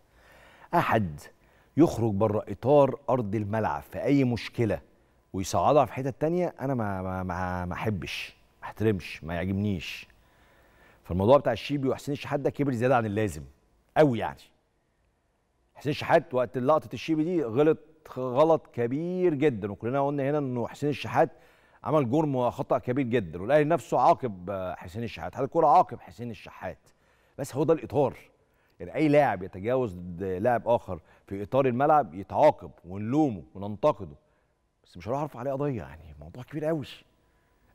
احد يخرج بره اطار ارض الملعب في اي مشكله ويصعدها في حته تانية انا ما ما ما, ما احبش ما احترمش ما يعجبنيش فالموضوع بتاع الشيبي وحسين الشحات ده كبر زياده عن اللازم قوي يعني حسين الشحات وقت لقطه الشيبي دي غلط غلط كبير جدا وكلنا قلنا هنا انه حسين الشحات عمل جرم وخطا كبير جدا والاهلي نفسه عاقب حسين الشحات هذا الكوره عاقب حسين الشحات بس هو ده الاطار يعني اي لاعب يتجاوز لاعب اخر في اطار الملعب يتعاقب ونلومه وننتقده بس مش هروح ارفع عليه قضيه يعني موضوع كبير قوي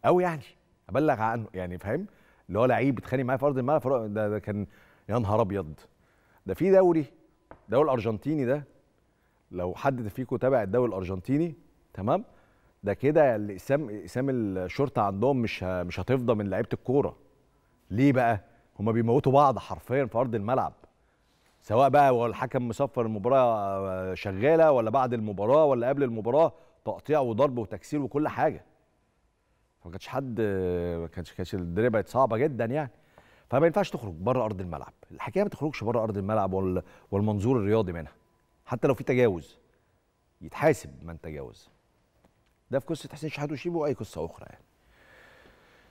قوي يعني ابلغ عنه يعني فاهم اللي هو لعيب بيتخانق معايا في ارض الملعب ده, ده كان يا نهار ابيض ده في دوري دوري الارجنتيني ده لو حد فيكم تابع الدوري الارجنتيني تمام ده كده اسام اسام الشرطه عندهم مش مش هتفضى من لعيبه الكوره ليه بقى هما بيموتوا بعض حرفيا في ارض الملعب سواء بقى هو الحكم مصفر المباراه آه، شغاله ولا بعد المباراه ولا قبل المباراه تقطيع وضرب وتكسير وكل حاجه فما كانش حد آه، ما كانش كانش الدنيا بقت صعبه جدا يعني فما ينفعش تخرج بره ارض الملعب الحكايه ما تخرجش بره ارض الملعب والمنظور الرياضي منها حتى لو في تجاوز يتحاسب من تجاوز ده في قصه حسين شحات وشيبو واي قصه اخرى يعني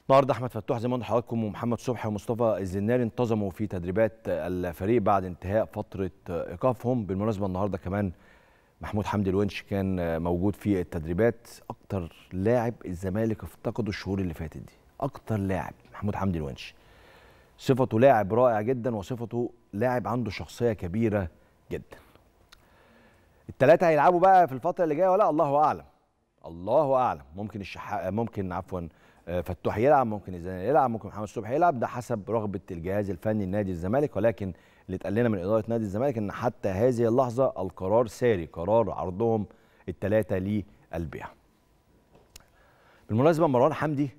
النهارده احمد فتوح زي ما حضراتكم لحضراتكم ومحمد صبحي ومصطفى الزناري انتظموا في تدريبات الفريق بعد انتهاء فتره ايقافهم بالمناسبه النهارده كمان محمود حمدي الونش كان موجود في التدريبات اكتر لاعب الزمالك افتقده الشهور اللي فاتت دي اكتر لاعب محمود حمدي الونش صفته لاعب رائع جدا وصفته لاعب عنده شخصيه كبيره جدا الثلاثه هيلعبوا بقى في الفتره اللي جايه ولا الله اعلم الله اعلم ممكن الشح... ممكن عفوا آه، فتوح يلعب ممكن الزمالك يلعب ممكن محمد صبحي يلعب ده حسب رغبه الجهاز الفني لنادي الزمالك ولكن اللي اتقال لنا من اداره نادي الزمالك ان حتى هذه اللحظه القرار ساري قرار عرضهم الثلاثه للبيع. بالمناسبه مروان حمدي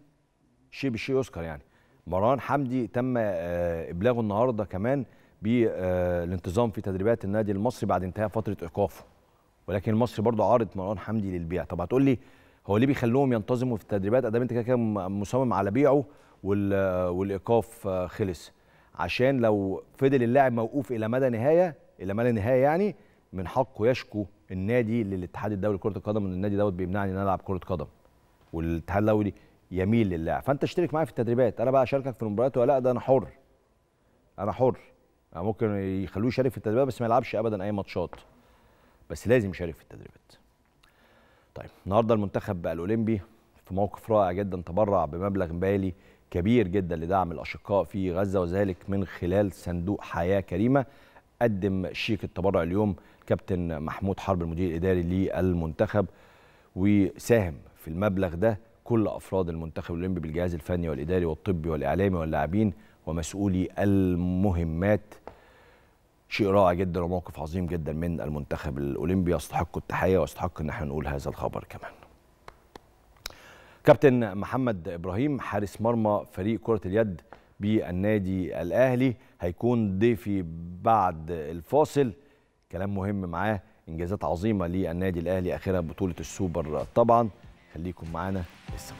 شيء بالشيء يذكر يعني مروان حمدي تم آه، ابلاغه النهارده كمان بالانتظام آه، في تدريبات النادي المصري بعد انتهاء فتره ايقافه ولكن المصري برضه عارض مروان حمدي للبيع طب هتقول لي هو ليه بيخلوهم ينتظموا في التدريبات ادام انت كده كده مصمم على بيعه والايقاف آه، خلص عشان لو فضل اللاعب موقوف الى مدى نهايه الى مدى نهايه يعني من حقه يشكو النادي للاتحاد الدولي لكره القدم ان النادي دوت بيمنعني ان انا العب كره قدم والاتحاد الدولي يميل للاعب فانت اشترك معايا في التدريبات انا بقى اشاركك في المباريات ولا لا ده انا حر انا حر أنا ممكن يخلوه يشارك في التدريبات بس ما يلعبش ابدا اي ماتشات بس لازم يشارك في التدريبات طيب النهارده المنتخب الاولمبي في موقف رائع جدا تبرع بمبلغ مالي كبير جدا لدعم الاشقاء في غزه وذلك من خلال صندوق حياه كريمه قدم شيك التبرع اليوم كابتن محمود حرب المدير الاداري للمنتخب وساهم في المبلغ ده كل افراد المنتخب الاولمبي بالجهاز الفني والاداري والطبي والاعلامي واللاعبين ومسؤولي المهمات شيء رائع جدا وموقف عظيم جدا من المنتخب الاولمبي يستحق التحيه ويستحق ان احنا نقول هذا الخبر كمان. كابتن محمد ابراهيم حارس مرمى فريق كره اليد بالنادي الاهلي هيكون ضيفي بعد الفاصل كلام مهم معاه انجازات عظيمه للنادي الاهلي اخرها بطوله السوبر طبعا خليكم معانا لسه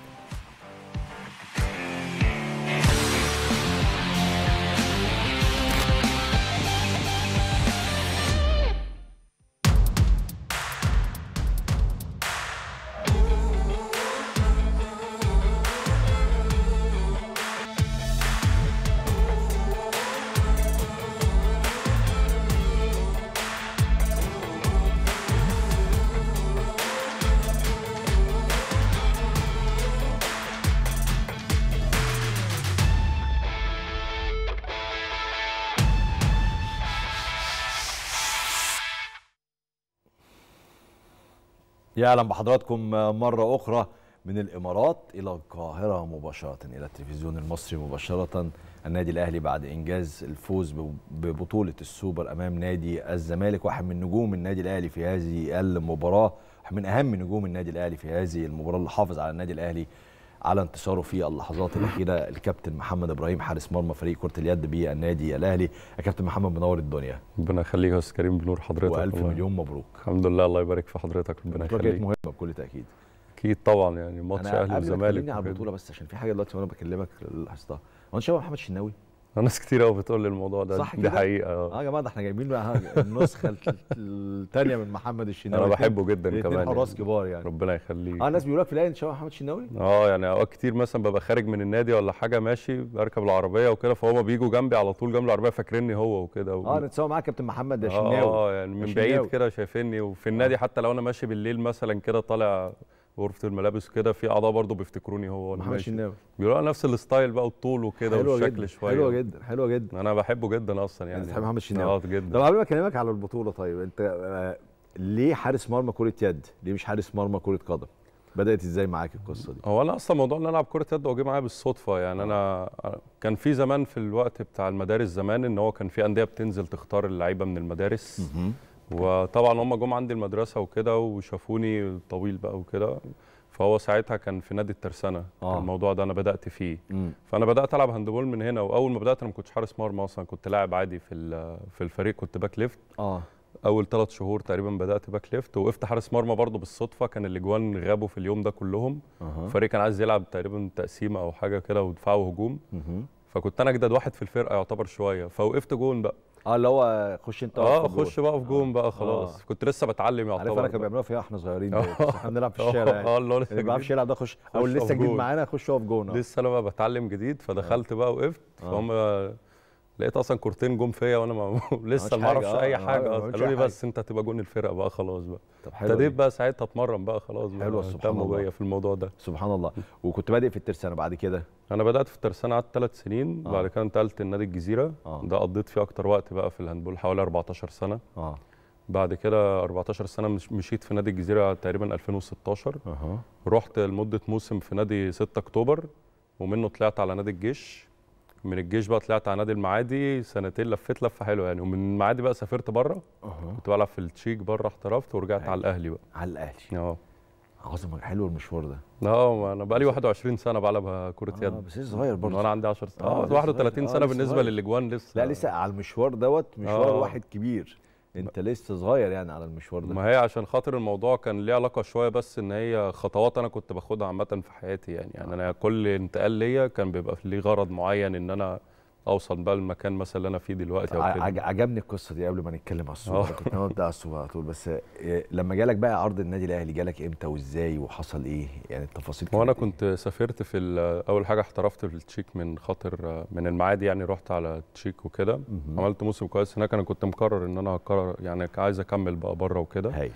يا اهلا بحضراتكم مره اخرى من الامارات الى القاهره مباشره الى التلفزيون المصري مباشره النادي الاهلي بعد انجاز الفوز ببطوله السوبر امام نادي الزمالك واحد من نجوم النادي الاهلي في هذه المباراه من اهم نجوم النادي الاهلي في هذه المباراه اللي حافظ على النادي الاهلي على انتصاره في اللحظات الاخيره الكابتن محمد ابراهيم حارس مرمى فريق كره اليد بالنادي الاهلي يا كابتن محمد منور الدنيا ربنا يخليك يا استاذ كريم بنور حضرتك والف الله. مليون مبروك الحمد لله الله يبارك في حضرتك ربنا يخليك مهمه بكل تاكيد اكيد طبعا يعني ماتش اهلي وزمالك انا على البطوله بس عشان في حاجه دلوقتي وانا بكلمك لاحظتها هو ان محمد شناوي ناس كتير قوي بتقول لي الموضوع ده صح دي حقيقه آه. اه يا جماعه ده احنا جايبين بقى النسخه الثانيه من محمد الشناوي انا بحبه جدا كمان حراس يعني. كبار يعني ربنا يخليك اه ناس بيقولوا لك في الاهلي انت شبه محمد الشناوي اه يعني اوقات كتير مثلا ببقى خارج من النادي ولا حاجه ماشي بركب العربيه وكده فهم بيجوا جنبي على طول جنب العربيه فاكرني هو وكده و... اه نتصور معاك كابتن محمد آه، الشناوي اه يعني من بعيد كده شايفيني وفي النادي آه. حتى لو انا ماشي بالليل مثلا كده طالع غرفه الملابس كده في اعضاء برضه بيفتكروني هو محمد الشناوي بيقولوا نفس الستايل بقى والطول وكده والشكل شويه حلوه جدا حلوه جدا انا بحبه جدا اصلا يعني بتحب محمد شناوي اه جدا طب قبل ما اكلمك على البطوله طيب انت آه، ليه حارس مرمى كره يد؟ ليه مش حارس مرمى كره قدم؟ بدات ازاي معاك القصه دي؟ هو انا اصلا موضوع ان العب كره يد هو جه معايا بالصدفه يعني انا آه، كان في زمان في الوقت بتاع المدارس زمان ان هو كان في انديه بتنزل تختار اللعيبه من المدارس وطبعا هم جم عندي المدرسه وكده وشافوني طويل بقى وكده فهو ساعتها كان في نادي الترسانه آه. الموضوع ده انا بدات فيه مم. فانا بدات العب هاندبول من هنا واول ما بدات انا ما كنتش حارس مرمى اصلا كنت لاعب عادي في في الفريق كنت باك ليفت اه اول ثلاث شهور تقريبا بدات باك ليفت وقفت حارس مرمى برضه بالصدفه كان الاجوان غابوا في اليوم ده كلهم آه. الفريق كان عايز يلعب تقريبا تقسيمه او حاجه كده ودفاع وهجوم مم. فكنت انا اجدد واحد في الفرقه يعتبر شويه فوقفت جون بقى اه اللي هو خش انت اه خش بقى في جون اه. بقى خلاص آه. كنت لسه بتعلم يا عارف انا كانوا بيعملوها فيها إيه؟ احنا صغيرين احنا اه. بنلعب [LAUGHS] اه. يعني. في الشارع اه اللي ما بيعرفش يلعب ده خش او لسه جديد معانا خش هو في جون لسه انا بقى بتعلم جديد فدخلت بقى وقفت فهم لقيت اصلا كورتين جم فيا وانا ما [LAUGHS] لسه ما اعرفش اي آه، حاجه آه. قالوا لي بس انت هتبقى جون الفرقه بقى خلاص بقى طب حلو ابتديت بقى ساعتها اتمرن بقى خلاص بقى حلوه سبحان الله في الموضوع ده سبحان الله وكنت بادئ في الترسانه بعد كده انا بدات في الترسانه قعدت ثلاث سنين آه. بعد كده انتقلت لنادي الجزيره آه. ده قضيت فيه اكتر وقت بقى في الهاندبول حوالي 14 سنه آه. بعد كده 14 سنه مشيت في نادي الجزيره تقريبا 2016 أه. رحت لمده موسم في نادي 6 اكتوبر ومنه طلعت على نادي الجيش من الجيش بقى طلعت على نادي المعادي سنتين لفيت لفه حلوه يعني ومن المعادي بقى سافرت بره كنت بلعب في التشيك بره احترفت ورجعت على الاهلي بقى على الاهلي اه عظمه حلو المشوار ده اه انا بقى لي 21 سنه بلعب كره آه يد بس لسه صغير برضه وانا عندي 10 سنين اه 31 آه، سنه آه، بالنسبه للاجوان لسه لا لسه على المشوار دوت مشوار آه. واحد كبير انت لسه صغير يعني على المشوار ده ما هي عشان خاطر الموضوع كان ليه علاقه شويه بس ان هي خطوات انا كنت باخدها عامه في حياتي يعني يعني انا كل انتقال ليا كان بيبقى ليه غرض معين ان انا اوصل بقى المكان مثلا اللي انا فيه دلوقتي او كده عجبني القصه دي قبل ما نتكلم على الصوره آه. كنت انا ابدا على الصوره على طول بس آه، لما جالك بقى عرض النادي الاهلي جالك امتى وازاي وحصل ايه يعني التفاصيل وانا إيه؟ كنت إيه؟ سافرت في اول حاجه احترفت في التشيك من خاطر من المعادي يعني رحت على التشيك وكده عملت موسم كويس هناك انا كنت مقرر ان انا هكرر يعني عايز اكمل بقى بره وكده هايل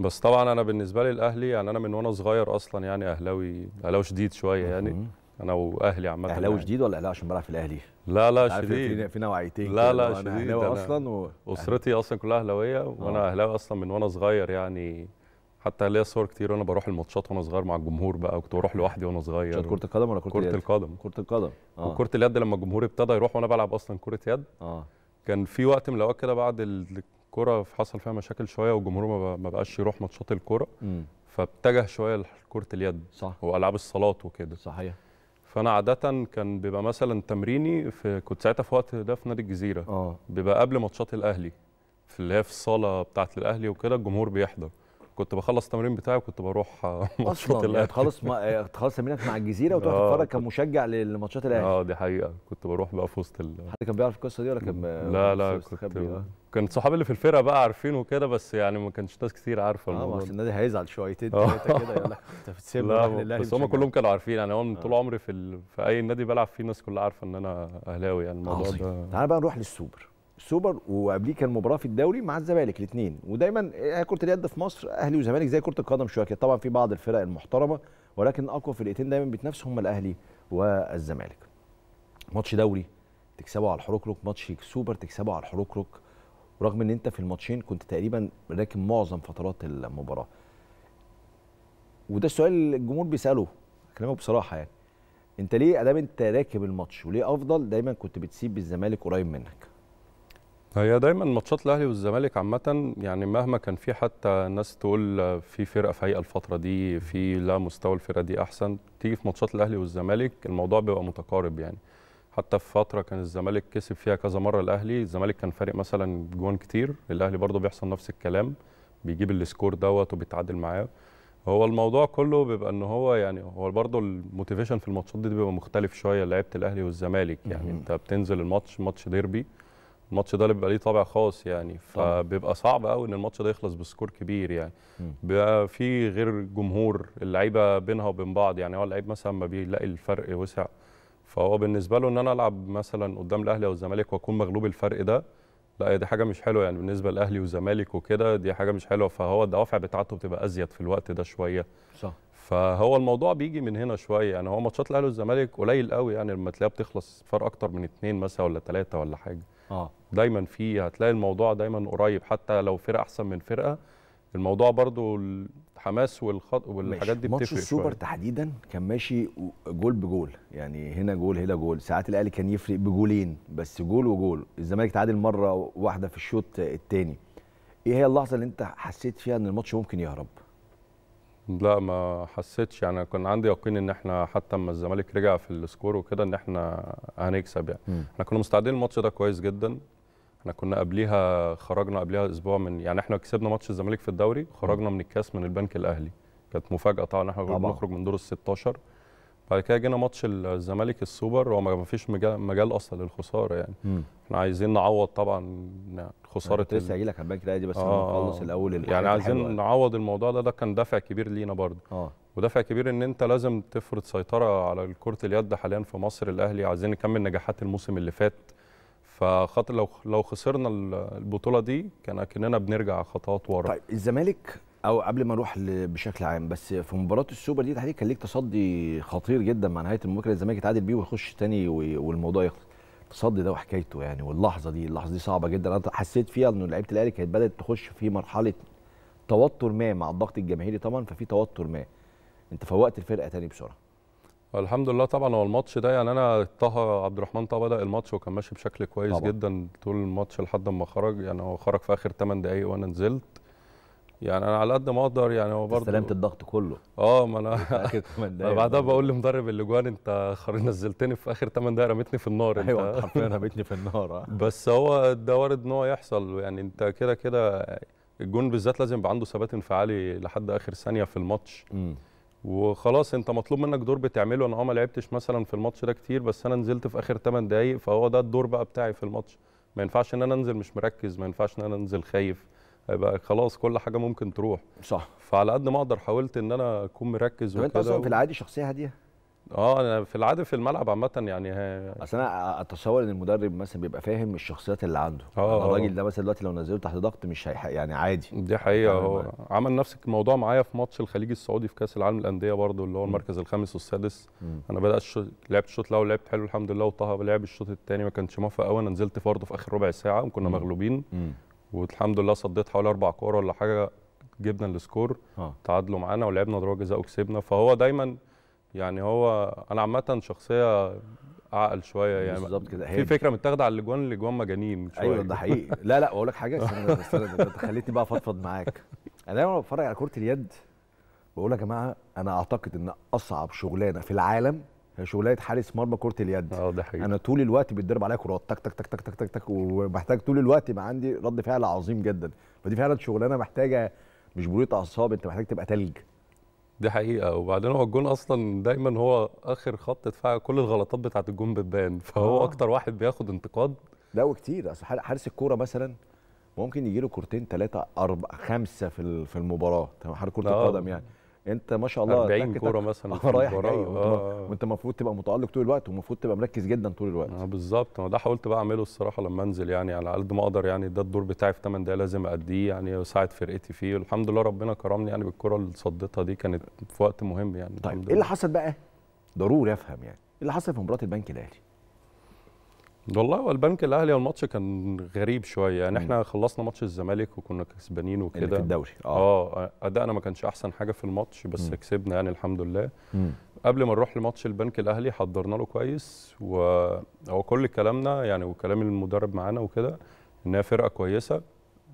بس طبعا انا بالنسبه لي الاهلي يعني انا من وانا صغير اصلا يعني اهلاوي اهلاوي شديد شويه يعني انا واهلي عامه اهلاوي يعني. جديد ولا اهلاوي عشان بلعب في الاهلي؟ لا لا شديد في نوعيتين لا لا شديد انا اهلاوي اصلا و... اسرتي اصلا كلها اهلاويه وانا آه. اهلاوي اصلا من وانا صغير يعني حتى ليا صور كتير وانا بروح الماتشات وانا صغير مع الجمهور بقى وكنت بروح لوحدي وانا صغير ماتشات كره القدم ولا كره اليد؟ كره القدم كره القدم اه وكره اليد لما الجمهور ابتدى يروح وانا بلعب اصلا كره يد اه كان في وقت من الاوقات كده بعد الكوره حصل فيها مشاكل شويه والجمهور ما بقاش يروح ماتشات الكوره فاتجه شويه لكره اليد صح والعاب الصالات وكده صحيح فانا عاده كان بيبقى مثلا تمريني في كنت ساعتها في وقت ده في نادي الجزيره اه بيبقى قبل ماتشات الاهلي في اللي هي في الصاله بتاعه الاهلي وكده الجمهور بيحضر كنت بخلص التمرين بتاعي وكنت بروح آه، [LAUGHS] ماتشات يعني الاهلي تخلص ما... آه، تخلص تمرينك مع الجزيره وتروح آه، تتفرج كمشجع لماتشات الاهلي اه دي حقيقه كنت بروح بقى في وسط ال... حد كان بيعرف القصه دي ولا كان لا لا كنت كان صحابي اللي في الفرقه بقى عارفين وكده بس يعني ما كانش ناس كتير عارفه الموضوع اه عشان النادي هيزعل شويتين ثلاثه كده يقول لك [LAUGHS] انت بتسيبنا بس هم كلهم كانوا عارفين يعني من طول عمري في في اي نادي بلعب فيه الناس كلها عارفه ان انا اهلاوي يعني الموضوع ده تعالى بقى نروح للسوبر سوبر وقبليه كان مباراه في الدوري مع الزمالك الاثنين ودايما آه، كره اليد في مصر اهلي وزمالك زي كره القدم شويه كده طبعا في بعض الفرق المحترمه ولكن اقوى فرقتين دايما بيتنافسوا هم الاهلي والزمالك ماتش دوري تكسبه على الحروكروك ماتش سوبر تكسبه على الحروكروك رغم ان انت في الماتشين كنت تقريبا راكب معظم فترات المباراه وده السؤال اللي الجمهور بيساله كلامه بصراحه يعني انت ليه ادام انت راكب الماتش وليه افضل دايما كنت بتسيب الزمالك قريب منك هي دايما ماتشات الاهلي والزمالك عامه يعني مهما كان في حتى ناس تقول في فرقه فايقه الفتره دي في لا مستوى الفرقه دي احسن تيجي في ماتشات الاهلي والزمالك الموضوع بيبقى متقارب يعني حتى في فتره كان الزمالك كسب فيها كذا مره الاهلي الزمالك كان فارق مثلا جوان كتير الاهلي برضه بيحصل نفس الكلام بيجيب السكور دوت وبيتعادل معاه هو الموضوع كله بيبقى ان هو يعني هو برضه الموتيفيشن في الماتشات دي بيبقى مختلف شويه لعيبه الاهلي والزمالك يعني انت بتنزل الماتش ماتش ديربي الماتش ده اللي بيبقى ليه طابع خاص يعني فبيبقى صعب قوي ان الماتش ده يخلص بسكور كبير يعني بيبقى في غير جمهور اللعيبه بينها وبين بعض يعني هو اللعيب مثلا ما بيلاقي الفرق وسع فهو بالنسبه له ان انا العب مثلا قدام الاهلي او الزمالك واكون مغلوب الفرق ده لا دي حاجه مش حلوه يعني بالنسبه للاهلي والزمالك وكده دي حاجه مش حلوه فهو الدوافع بتاعته بتبقى ازيد في الوقت ده شويه صح فهو الموضوع بيجي من هنا شويه يعني هو ماتشات الاهلي والزمالك قليل قوي يعني لما تلاقيها بتخلص فرق اكتر من اثنين مثلا ولا ثلاثه ولا حاجه اه دايما في هتلاقي الموضوع دايما قريب حتى لو فرقه احسن من فرقه الموضوع برضو الحماس والخط والحاجات دي بتفرق ماتش السوبر شوية. تحديدا كان ماشي جول بجول يعني هنا جول هنا جول ساعات الاهلي كان يفرق بجولين بس جول وجول الزمالك تعادل مره واحده في الشوط الثاني ايه هي اللحظه اللي انت حسيت فيها ان الماتش ممكن يهرب لا ما حسيتش يعني كان عندي يقين ان احنا حتى اما الزمالك رجع في السكور وكده ان احنا هنكسب يعني مم. احنا كنا مستعدين الماتش ده كويس جدا احنا كنا قبليها خرجنا قبليها اسبوع من يعني احنا كسبنا ماتش الزمالك في الدوري خرجنا من الكاس من البنك الاهلي كانت مفاجاه طبعا احنا بنخرج من دور ال 16 بعد كده جينا ماتش الزمالك السوبر هو فيش مجال, مجال اصلا للخساره يعني مم. احنا عايزين نعوض طبعا خساره لسه هجيلك على البنك دي بس آه نخلص آه. الاول يعني عايزين نعوض الموضوع ده ده كان دافع كبير لينا برضه آه. ودافع كبير ان انت لازم تفرض سيطره على كره اليد حاليا في مصر الاهلي عايزين نكمل نجاحات الموسم اللي فات فخاطر لو لو خسرنا البطوله دي كان اكننا بنرجع خطوات ورا طيب الزمالك او قبل ما نروح بشكل عام بس في مباراه السوبر دي تحديدا كان ليك تصدي خطير جدا مع نهايه المباراه الزمالك يتعادل بيه ويخش تاني والموضوع يخلص التصدي ده وحكايته يعني واللحظه دي اللحظه دي صعبه جدا انا حسيت فيها انه لعيبه الاهلي كانت بدات تخش في مرحله توتر ما مع الضغط الجماهيري طبعا ففي توتر ما انت فوقت الفرقه تاني بسرعه الحمد لله طبعا هو الماتش ده يعني انا طه عبد الرحمن طه بدا الماتش وكان ماشي بشكل كويس طبعا. جدا طول الماتش لحد ما خرج يعني هو خرج في اخر 8 دقائق وانا نزلت يعني انا على قد ما اقدر يعني هو برضه استلمت الضغط كله اه ما انا [LAUGHS] إيه؟ بعدها بقول لمدرب الاجوان انت نزلتني في اخر 8 دقايق رميتني في النار انت ايوه [LAUGHS] حرفيا رميتني في النار آه. بس هو ده وارد ان هو يحصل يعني انت كده كده الجون بالذات لازم يبقى عنده ثبات انفعالي لحد اخر ثانيه في الماتش وخلاص انت مطلوب منك دور بتعمله انا اه ما لعبتش مثلا في الماتش ده كتير بس انا نزلت في اخر 8 دقايق فهو ده الدور بقى بتاعي في الماتش ما ينفعش ان انا انزل مش مركز ما ينفعش ان انا انزل خايف هيبقى خلاص كل حاجه ممكن تروح صح فعلى قد ما اقدر حاولت ان انا اكون مركز طب انت اصلا في العادي شخصيه هاديه اه انا في العاده في الملعب عامه يعني اصل انا اتصور ان المدرب مثلا بيبقى فاهم الشخصيات اللي عنده اه, آه. الراجل ده مثلا دلوقتي لو نزله تحت ضغط مش هيح... يعني عادي دي حقيقه هو يعني عمل نفس الموضوع معايا في ماتش الخليج السعودي في كاس العالم الانديه برضه اللي هو المركز الخامس والسادس م. انا بدات شو... لعبت الشوط الاول لعبت حلو الحمد لله وطه لعب الشوط الثاني ما كانش موفق قوي انا نزلت برضه في اخر ربع ساعه وكنا مغلوبين م. والحمد لله صديت حوالي اربع كور ولا حاجه جبنا السكور آه. تعادلوا معانا ولعبنا ضربه جزاء وكسبنا فهو دايما يعني هو انا عامه شخصيه عقل شويه يعني بالظبط كده في فكره متاخده على الاجوان الاجوان مجانين شويه ايوه ده حقيقي لا لا بقول لك حاجه بس انت خليتني بقى افضفض معاك انا دايما بتفرج على كره اليد بقول يا جماعه انا اعتقد ان اصعب شغلانه في العالم شغلانه حارس مرمى كره اليد اه ده حقيقي انا طول الوقت بيتضرب عليا كرات تك تك تك تك تك تك تك وبحتاج طول الوقت يبقى عندي رد فعل عظيم جدا فدي فعلا شغلانه محتاجه مش بريط اعصاب انت محتاج تبقى تلج دي حقيقه وبعدين هو الجون اصلا دايما هو اخر خط دفاع كل الغلطات بتاعه الجون بتبان فهو آه. اكتر واحد بياخد انتقاد لا وكتير اصل حارس الكوره مثلا ممكن يجي له كورتين ثلاثه اربعه خمسه في في المباراه حارس كره آه. القدم يعني انت ما شاء الله 40 كوره مثلا اه [LAUGHS] رايح جاي آه. وانت المفروض تبقى متالق طول الوقت ومفروض تبقى مركز جدا طول الوقت اه بالظبط انا ده حاولت بقى اعمله الصراحه لما انزل يعني على قد ما اقدر يعني ده الدور بتاعي في 8 دقايق لازم اديه يعني وساعد فرقتي فيه والحمد لله ربنا كرمني يعني بالكره اللي صدتها دي كانت في وقت مهم يعني طيب ايه اللي حصل بقى ضروري افهم يعني ايه اللي حصل في مباراه البنك الاهلي والله والبنك الاهلي والماتش كان غريب شويه يعني احنا خلصنا ماتش الزمالك وكنا كسبانين يعني وكده في الدوري اه اه ادائنا ما كانش احسن حاجه في الماتش بس مم. كسبنا يعني الحمد لله مم. قبل ما نروح لماتش البنك الاهلي حضرنا له كويس وهو كل كلامنا يعني وكلام المدرب معانا وكده ان هي فرقه كويسه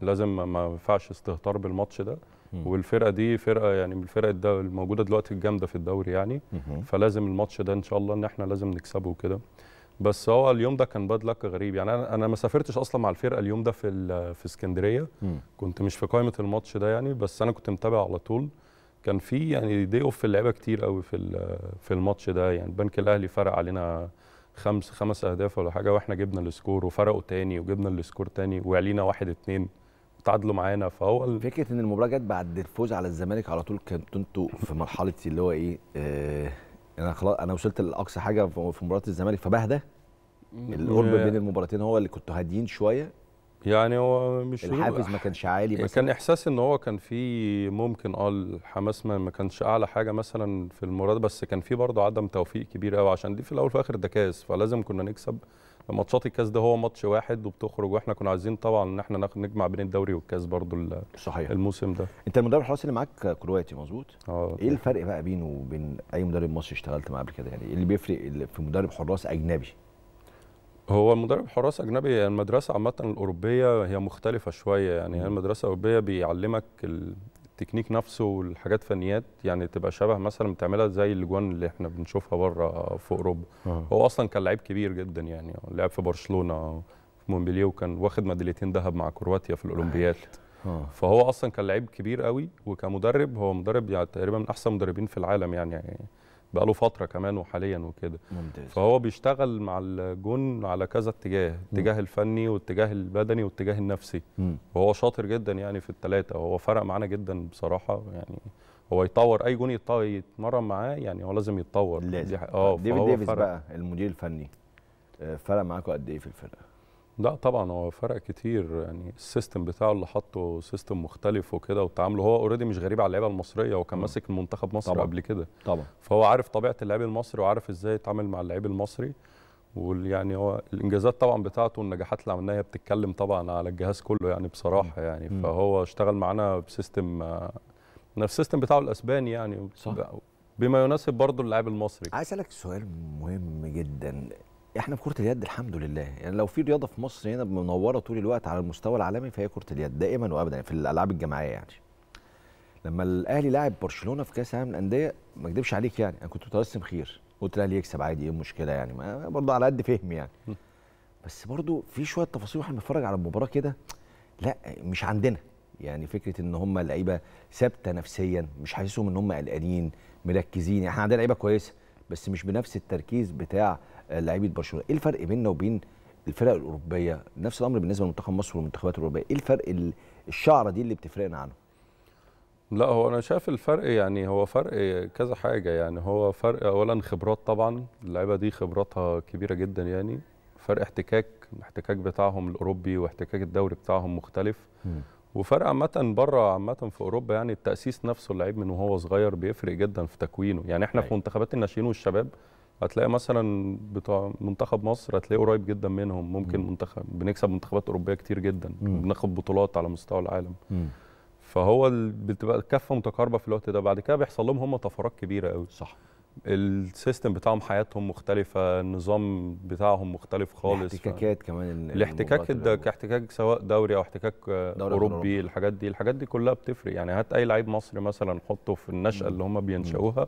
لازم ما ينفعش استهتار بالماتش ده مم. والفرقه دي فرقه يعني من الفرق الموجوده دلوقتي الجامده في الدوري يعني مم. فلازم الماتش ده ان شاء الله ان احنا لازم نكسبه وكده بس هو اليوم ده كان باد لك غريب يعني انا انا ما سافرتش اصلا مع الفرقه اليوم ده في في اسكندريه كنت مش في قائمه الماتش ده يعني بس انا كنت متابع على طول كان في يعني دي اوف في اللعيبه كتير قوي في في الماتش ده يعني البنك الاهلي فرق علينا خمس خمس اهداف ولا حاجه واحنا جبنا السكور وفرقوا تاني وجبنا السكور تاني وعلينا واحد اتنين تعادلوا معانا فهو فكره ان المباراه جت بعد الفوز على الزمالك على طول كنتوا انتوا في مرحله اللي هو ايه آه يعني انا خلاص انا وصلت لاقصى حاجه في مباراه الزمالك فبهدى القرب بين المباراتين هو اللي كنتوا هاديين شويه يعني هو مش الحافز ما كانش عالي مثلا كان احساس ان هو كان في ممكن اه الحماس ما, ما كانش اعلى حاجه مثلا في المباراه بس كان في برضه عدم توفيق كبير قوي عشان دي في الاول وفي الاخر ده كاس فلازم كنا نكسب ماتشات الكاس ده هو ماتش واحد وبتخرج واحنا كنا عايزين طبعا ان احنا نجمع بين الدوري والكاس برضو صحيح الموسم ده انت المدرب الحراسي اللي معاك كرواتي مظبوط اه ايه الفرق بقى بينه وبين اي مدرب مصري اشتغلت معاه قبل كده يعني إيه اللي بيفرق في مدرب حراس اجنبي هو المدرب حراس اجنبي المدرسه عامه الاوروبيه هي مختلفه شويه يعني المدرسه الاوروبيه بيعلمك ال... التكنيك نفسه والحاجات فنيات يعني تبقى شبه مثلا بتعملها زي الاجوان اللي احنا بنشوفها بره في اوروبا آه. هو اصلا كان لعيب كبير جدا يعني لعب في برشلونه في مونبيليه وكان واخد ميداليتين ذهب مع كرواتيا في الاولمبياد آه. آه. فهو اصلا كان لعيب كبير قوي وكمدرب هو مدرب يعني تقريبا من احسن مدربين في العالم يعني, يعني بقى له فتره كمان وحاليا وكده ممتاز فهو بيشتغل مع الجون على كذا اتجاه اتجاه الفني والاتجاه البدني والاتجاه النفسي مم. وهو شاطر جدا يعني في الثلاثه وهو فرق معانا جدا بصراحه يعني هو يتطور اي جون يتمرن معاه يعني هو لازم يتطور لازم اه طيب، ديفيد ديفيس بقى المدير الفني آه، فرق معاكم قد ايه في الفرقه لا طبعا هو فرق كتير يعني السيستم بتاعه اللي حطه سيستم مختلف وكده وتعامله هو اوريدي مش غريب على اللعيبه المصريه وكان ماسك المنتخب مصر طبعًا. قبل كده طبعا فهو عارف طبيعه اللعيب المصري وعارف ازاي يتعامل مع اللعيب المصري ويعني هو الانجازات طبعا بتاعته والنجاحات اللي عملناها بتتكلم طبعا على الجهاز كله يعني بصراحه يعني م. فهو اشتغل معانا بسيستم نفس آه، السيستم بتاعه الاسباني يعني صح. بما يناسب برضه اللاعب المصري عايز اسالك سؤال مهم جدا احنا في كره اليد الحمد لله يعني لو في رياضه في مصر هنا منوره طول الوقت على المستوى العالمي فهي كره اليد دائما وابدا في الالعاب الجماعيه يعني لما الاهلي لاعب برشلونه في كاس العالم للانديه ما اكدبش عليك يعني انا كنت متوسم خير قلت الاهلي يكسب عادي ايه المشكله يعني برضه على قد فهمي يعني بس برضه في شويه تفاصيل واحنا بنتفرج على المباراه كده لا مش عندنا يعني فكره ان هم لعيبه ثابته نفسيا مش حاسسهم ان هم قلقانين مركزين احنا عندنا لعيبه كويسه بس مش بنفس التركيز بتاع لعيبه برشلونه ايه الفرق بيننا وبين الفرق الاوروبيه نفس الامر بالنسبه لمنتخب مصر والمنتخبات الاوروبيه ايه الفرق الشعره دي اللي بتفرقنا عنه لا هو انا شايف الفرق يعني هو فرق كذا حاجه يعني هو فرق اولا خبرات طبعا اللعيبه دي خبراتها كبيره جدا يعني فرق احتكاك الاحتكاك بتاعهم الاوروبي واحتكاك الدوري بتاعهم مختلف وفرق عامه بره عامه في اوروبا يعني التاسيس نفسه اللعيب من وهو صغير بيفرق جدا في تكوينه يعني احنا أي. في أيوة. منتخبات الناشئين والشباب هتلاقي مثلا بتاع منتخب مصر هتلاقيه قريب جدا منهم ممكن م. منتخب بنكسب منتخبات اوروبيه كتير جدا بناخد بطولات على مستوى العالم م. فهو بتبقى الكفه متقاربه في الوقت ده بعد كده بيحصل لهم هم طفرات كبيره قوي صح السيستم بتاعهم حياتهم مختلفه النظام بتاعهم مختلف خالص الاحتكاكات ف... كمان الاحتكاك ده كاحتكاك سواء دوري او احتكاك دوري اوروبي دوري. الحاجات دي الحاجات دي كلها بتفرق يعني هات اي لعيب مصري مثلا حطه في النشأة اللي هم بينشأوها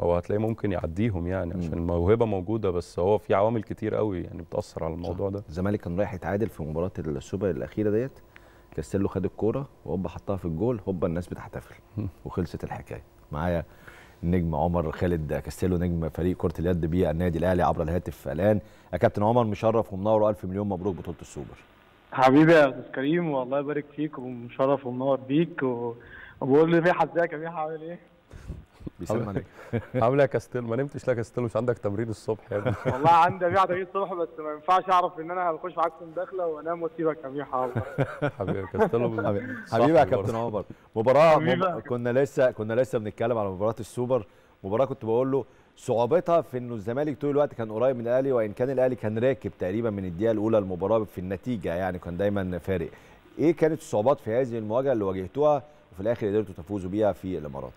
هو هتلاقيه ممكن يعديهم يعني عشان الموهبه موجوده بس هو في عوامل كتير قوي يعني بتاثر على الموضوع ده الزمالك كان رايح يتعادل في مباراه السوبر الاخيره ديت كاستيلو خد الكوره وهوبا حطها في الجول هوبا الناس بتحتفل وخلصت الحكايه معايا النجم عمر خالد كاستيلو نجم فريق كره اليد بالنادي الاهلي عبر الهاتف الان يا كابتن عمر مشرف ومنور الف مليون مبروك بطوله السوبر حبيبي يا استاذ كريم والله يبارك فيك ومشرف ومنور بيك وبقول لي في ازيك يا ميحة عامل ايه؟ بيسلم [LAUGHS] عامل ايه يا ما نمتش لا استيل مش عندك تمرين الصبح يا ابني والله [LAUGHS] عندي ابيع تمرين الصبح بس ما ينفعش اعرف ان انا هخش معاكم داخله وانام واسيبك يا ميحه حبيبي كاستيلو [LAUGHS] حبيبي يا كابتن عمر مباراه كنا لسه كنا لسه بنتكلم على مباراه السوبر مباراه كنت بقول له صعوبتها في انه الزمالك طول الوقت كان قريب من الاهلي وان كان الاهلي كان راكب تقريبا من الدقيقه الاولى المباراه في النتيجه يعني كان دايما فارق ايه كانت الصعوبات في هذه المواجهه اللي واجهتوها وفي الاخر قدرتوا تفوزوا بيها في الامارات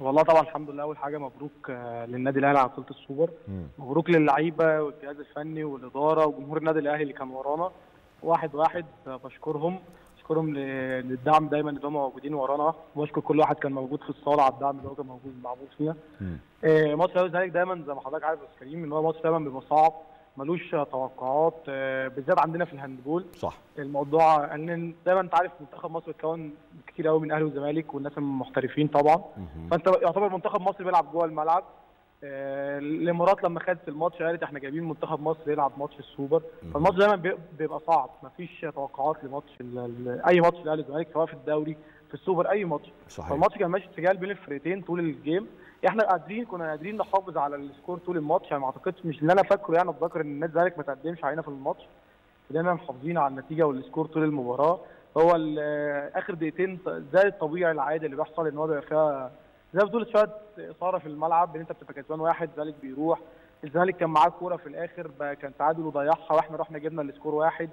والله طبعا الحمد لله اول حاجه مبروك آه، للنادي الاهلي على بطوله السوبر مبروك للعيبه والجهاز الفني والاداره وجمهور النادي الاهلي اللي كان ورانا واحد واحد آه، بشكرهم بشكرهم للدعم دايما اللي هم موجودين ورانا واشكر كل واحد كان موجود في الصاله على الدعم اللي هو كان موجود معمول فينا آه، ماتش الاهلي والزمالك دايما زي ما حضرتك عارف يا كريم ان هو ماتش دايما بيبقى صعب ملوش توقعات آه، بالذات عندنا في الهاندبول صح الموضوع ان دايما انت عارف منتخب مصر اتكون كتير قوي من اهلي وزمالك والناس المحترفين طبعا فانت يعتبر منتخب مصر بيلعب جوه الملعب آه، الامارات لما خدت الماتش قالت احنا جايبين منتخب مصر يلعب ماتش السوبر فالماتش دايما بيبقى صعب مفيش توقعات لماتش اي ماتش الاهلي والزمالك سواء في الدوري في السوبر اي ماتش صحيح فالماتش كان ماشي اتجاه بين الفرقتين طول الجيم احنا قادرين كنا قادرين نحافظ على السكور طول الماتش يعني ما اعتقدش مش اللي انا فاكره يعني اتذكر ان النادي الزمالك ما تقدمش علينا في الماتش دايما محافظين على النتيجه والسكور طول المباراه هو آه، اخر دقيقتين زي الطبيعي العادي اللي بيحصل ان هو بيبقى فيها زي بطوله شويه اثاره في الملعب ان انت بتبقى كسبان واحد الزمالك بيروح الزمالك كان معاه كوره في الاخر كان تعادل وضيعها واحنا رحنا جبنا السكور واحد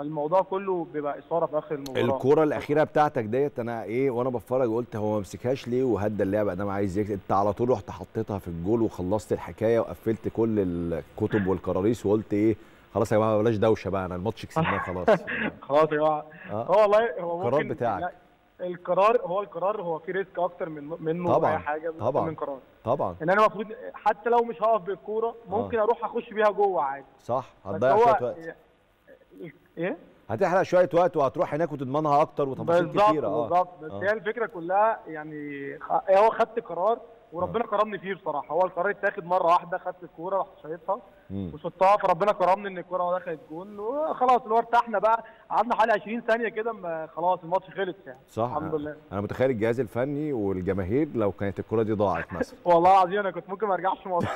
فالموضوع كله بيبقى اثاره في اخر المباراه الكوره الاخيره بتاعتك ديت انا ايه وانا بتفرج قلت هو ما مسكهاش ليه وهدى اللعبه ده ما عايز يكسب انت على طول رحت حطيتها في الجول وخلصت الحكايه وقفلت كل الكتب والكراريس وقلت ايه خلاص يا جماعه بلاش دوشه بقى انا الماتش كسبناه خلاص [LAUGHS] خلاص يا جماعه آه. هو والله هو القرار بتاعك القرار هو القرار هو في ريسك اكتر من منه طبعا اي حاجه طبعا من قرار طبعا ان انا المفروض حتى لو مش هقف بالكوره ممكن آه. اروح اخش بيها جوه عادي صح هتضيع شويه وقت يعني ايه هتحرق شويه وقت وهتروح هناك وتضمنها اكتر وتفاصيل كتيره اه بالظبط بس آه. هي الفكره كلها يعني إيه، هو خدت قرار وربنا آه. كرمني فيه بصراحه هو القرار اتاخد مره واحده خدت الكوره رحت شايطها وشطها فربنا كرمني ان الكوره دخلت جون وخلاص اللي هو ارتحنا بقى قعدنا حوالي 20 ثانيه كده خلاص الماتش خلص يعني صح الحمد لله انا متخيل الجهاز الفني والجماهير لو كانت الكوره دي ضاعت مثلا [LAUGHS] والله العظيم انا كنت ممكن ما ارجعش مصر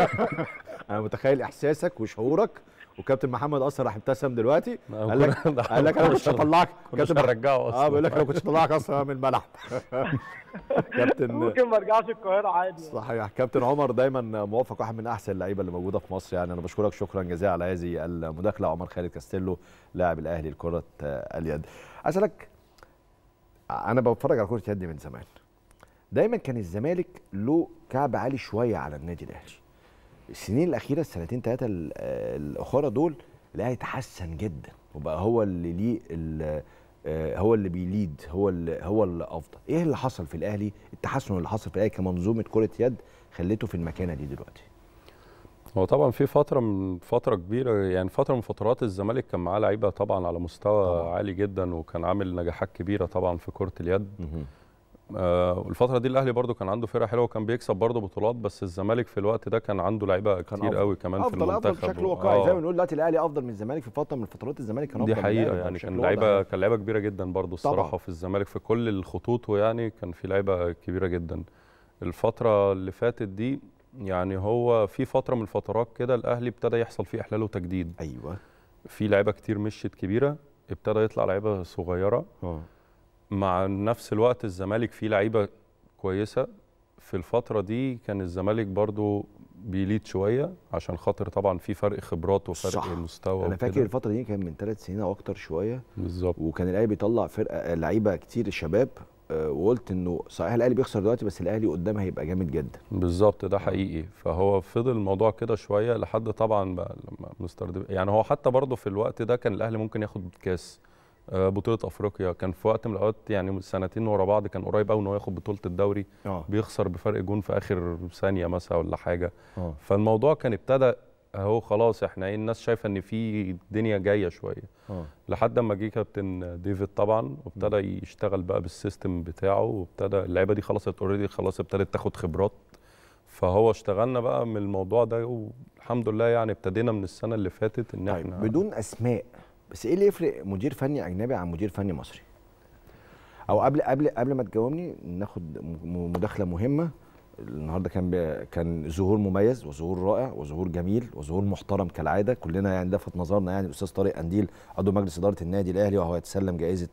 [LAUGHS] انا متخيل احساسك وشعورك وكابتن محمد اصلا راح ابتسم دلوقتي قال لك قال لك انا مش هطلعك كابتن هرجعه اصلا اه بيقول لك انا كنت هطلعك اصلا من الملعب [LAUGHS] كابتن ممكن ما ارجعش القاهره عادي يعني. صحيح كابتن عمر دايما موفق واحد من احسن اللعيبه اللي موجوده في مصر يعني انا بشكرك شكرا جزيلا على هذه المداخله عمر خالد كاستيلو لاعب الاهلي لكره اليد اسالك انا بتفرج على كره اليد من زمان دايما كان الزمالك له كعب عالي شويه على النادي الاهلي السنين الاخيره السنتين ثلاثه آه، الاخرى دول لا يتحسن جدا وبقى هو اللي ليه آه، هو اللي بيليد هو اللي هو الافضل ايه اللي حصل في الاهلي التحسن اللي حصل في الاهلي كمنظومه كره يد خليته في المكانه دي دلوقتي هو طبعا في فتره من فتره كبيره يعني فتره من فترات الزمالك كان معاه لعيبه طبعا على مستوى طبعا. عالي جدا وكان عامل نجاحات كبيره طبعا في كره اليد مه. آه، الفتره دي الاهلي برضو كان عنده فرقه حلوه وكان بيكسب برضو بطولات بس الزمالك في الوقت ده كان عنده لعيبه كتير قوي كمان أفضل في المنتخب افضل بشكل واقعي آه. زي ما بنقول دلوقتي الاهلي افضل من الزمالك في فتره من الفترات الزمالك كان افضل دي حقيقه يعني كان لعيبه كان لعيبه كبيره جدا برضو الصراحه طبعا. في الزمالك في كل الخطوط ويعني كان في لعيبه كبيره جدا الفتره اللي فاتت دي يعني هو في فتره من الفترات كده الاهلي ابتدى يحصل فيه احلال وتجديد ايوه في لعيبه كتير مشيت كبيره ابتدى يطلع لعيبه صغيره أوه. مع نفس الوقت الزمالك فيه لعيبه كويسه في الفتره دي كان الزمالك برضو بيليد شويه عشان خاطر طبعا في فرق خبرات وفرق صح. مستوى انا فاكر الفتره دي كان من ثلاث سنين او اكتر شويه بالظبط وكان الاهلي بيطلع فرقه لعيبه كتير الشباب آه، وقلت انه صحيح الاهلي بيخسر دلوقتي بس الاهلي قدامها هيبقى جامد جدا بالظبط ده آه. حقيقي فهو فضل الموضوع كده شويه لحد طبعا بقى لما مستر يعني هو حتى برضه في الوقت ده كان الاهلي ممكن ياخد كاس آه، بطوله افريقيا كان في وقت من الاوقات يعني سنتين ورا بعض كان قريب قوي ان هو ياخد بطوله الدوري أوه. بيخسر بفرق جون في اخر ثانيه مثلا ولا حاجه أوه. فالموضوع كان ابتدى اهو خلاص احنا ايه الناس شايفه ان في الدنيا جايه شويه أوه. لحد ما جه كابتن ديفيد طبعا وابتدى يشتغل بقى بالسيستم بتاعه وابتدى اللعيبه دي خلصت اوريدي خلاص ابتدت تاخد خبرات فهو اشتغلنا بقى من الموضوع ده والحمد لله يعني ابتدينا من السنه اللي فاتت ان طيب، احنا بدون اسماء بس ايه اللي يفرق مدير فني اجنبي عن مدير فني مصري او قبل قبل قبل ما تجاوبني ناخد مداخله مهمه النهارده كان كان ظهور مميز وظهور رائع وظهور جميل وظهور محترم كالعاده كلنا يعني لفت نظرنا يعني الاستاذ طارق قنديل عضو مجلس اداره النادي الاهلي وهو يتسلم جائزه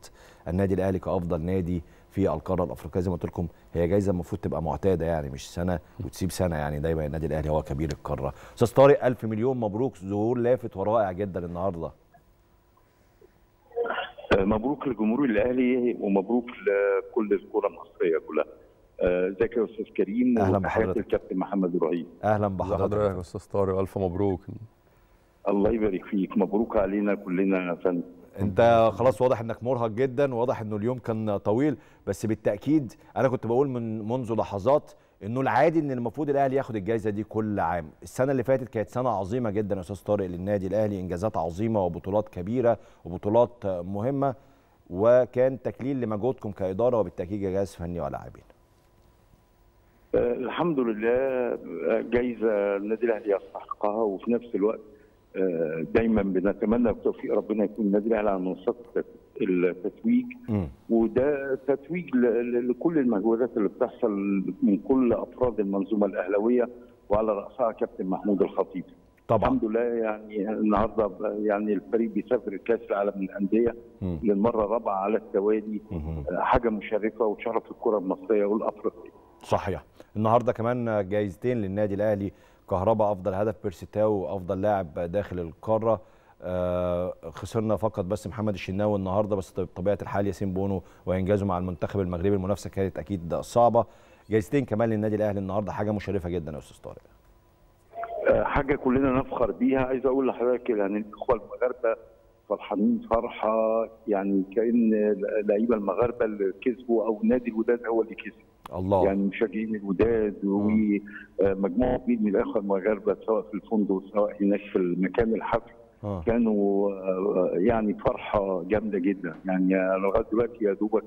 النادي الاهلي كافضل نادي في القاره الافريقيه زي ما قلت لكم هي جايزه المفروض تبقى معتاده يعني مش سنه وتسيب سنه يعني دايما النادي الاهلي هو كبير القاره استاذ طارق الف مليون مبروك ظهور لافت ورائع جدا النهارده مبروك لجمهور الاهلي ومبروك لكل الكره المصريه كلها آه، ازيك يا استاذ كريم اهلا بحضرتك الكابتن محمد ابراهيم اهلا بحضرتك يا استاذ طارق الف مبروك الله يبارك فيك مبروك علينا كلنا يا فندم انت خلاص واضح انك مرهق جدا واضح انه اليوم كان طويل بس بالتاكيد انا كنت بقول من منذ لحظات انه العادي ان المفروض الاهلي ياخد الجائزه دي كل عام السنه اللي فاتت كانت سنه عظيمه جدا يا استاذ طارق للنادي الاهلي انجازات عظيمه وبطولات كبيره وبطولات مهمه وكان تكليل لمجهودكم كاداره وبالتاكيد جهاز فني ولاعبين آه، الحمد لله آه، جايزه النادي الاهلي يستحقها وفي نفس الوقت آه، دايما بنتمنى بتوفيق ربنا يكون النادي الاهلي على منصات التتويج وده تتويج لكل المجهودات اللي بتحصل من كل افراد المنظومه الاهلاويه وعلى راسها كابتن محمود الخطيب طبعا الحمد لله يعني النهارده يعني الفريق بيسافر كاس العالم للانديه للمره الرابعه على التوالي حاجه مشرفه وتشرف الكره المصريه والافريقيه صحيح النهارده كمان جايزتين للنادي الاهلي كهربا افضل هدف بيرسيتاو وافضل لاعب داخل القاره آه، خسرنا فقط بس محمد الشناوي النهارده بس بطبيعه الحال ياسين بونو وانجازه مع المنتخب المغربي المنافسه كانت اكيد صعبه جايزتين كمان للنادي الاهلي النهارده حاجه مشرفه جدا يا استاذ طارق آه، حاجه كلنا نفخر بيها عايز اقول لحضرتك يعني الاخوه المغاربه فرحانين فرحه يعني كان لعيبه المغاربه اللي كسبوا او نادي الوداد هو اللي كسب الله يعني مشجعين الوداد ومجموعه آه، من الاخوه المغاربه سواء في الفندق سواء هناك في المكان الحفل آه. كانوا آه، يعني فرحه جامده جدا يعني لغايه دلوقتي يا دوبك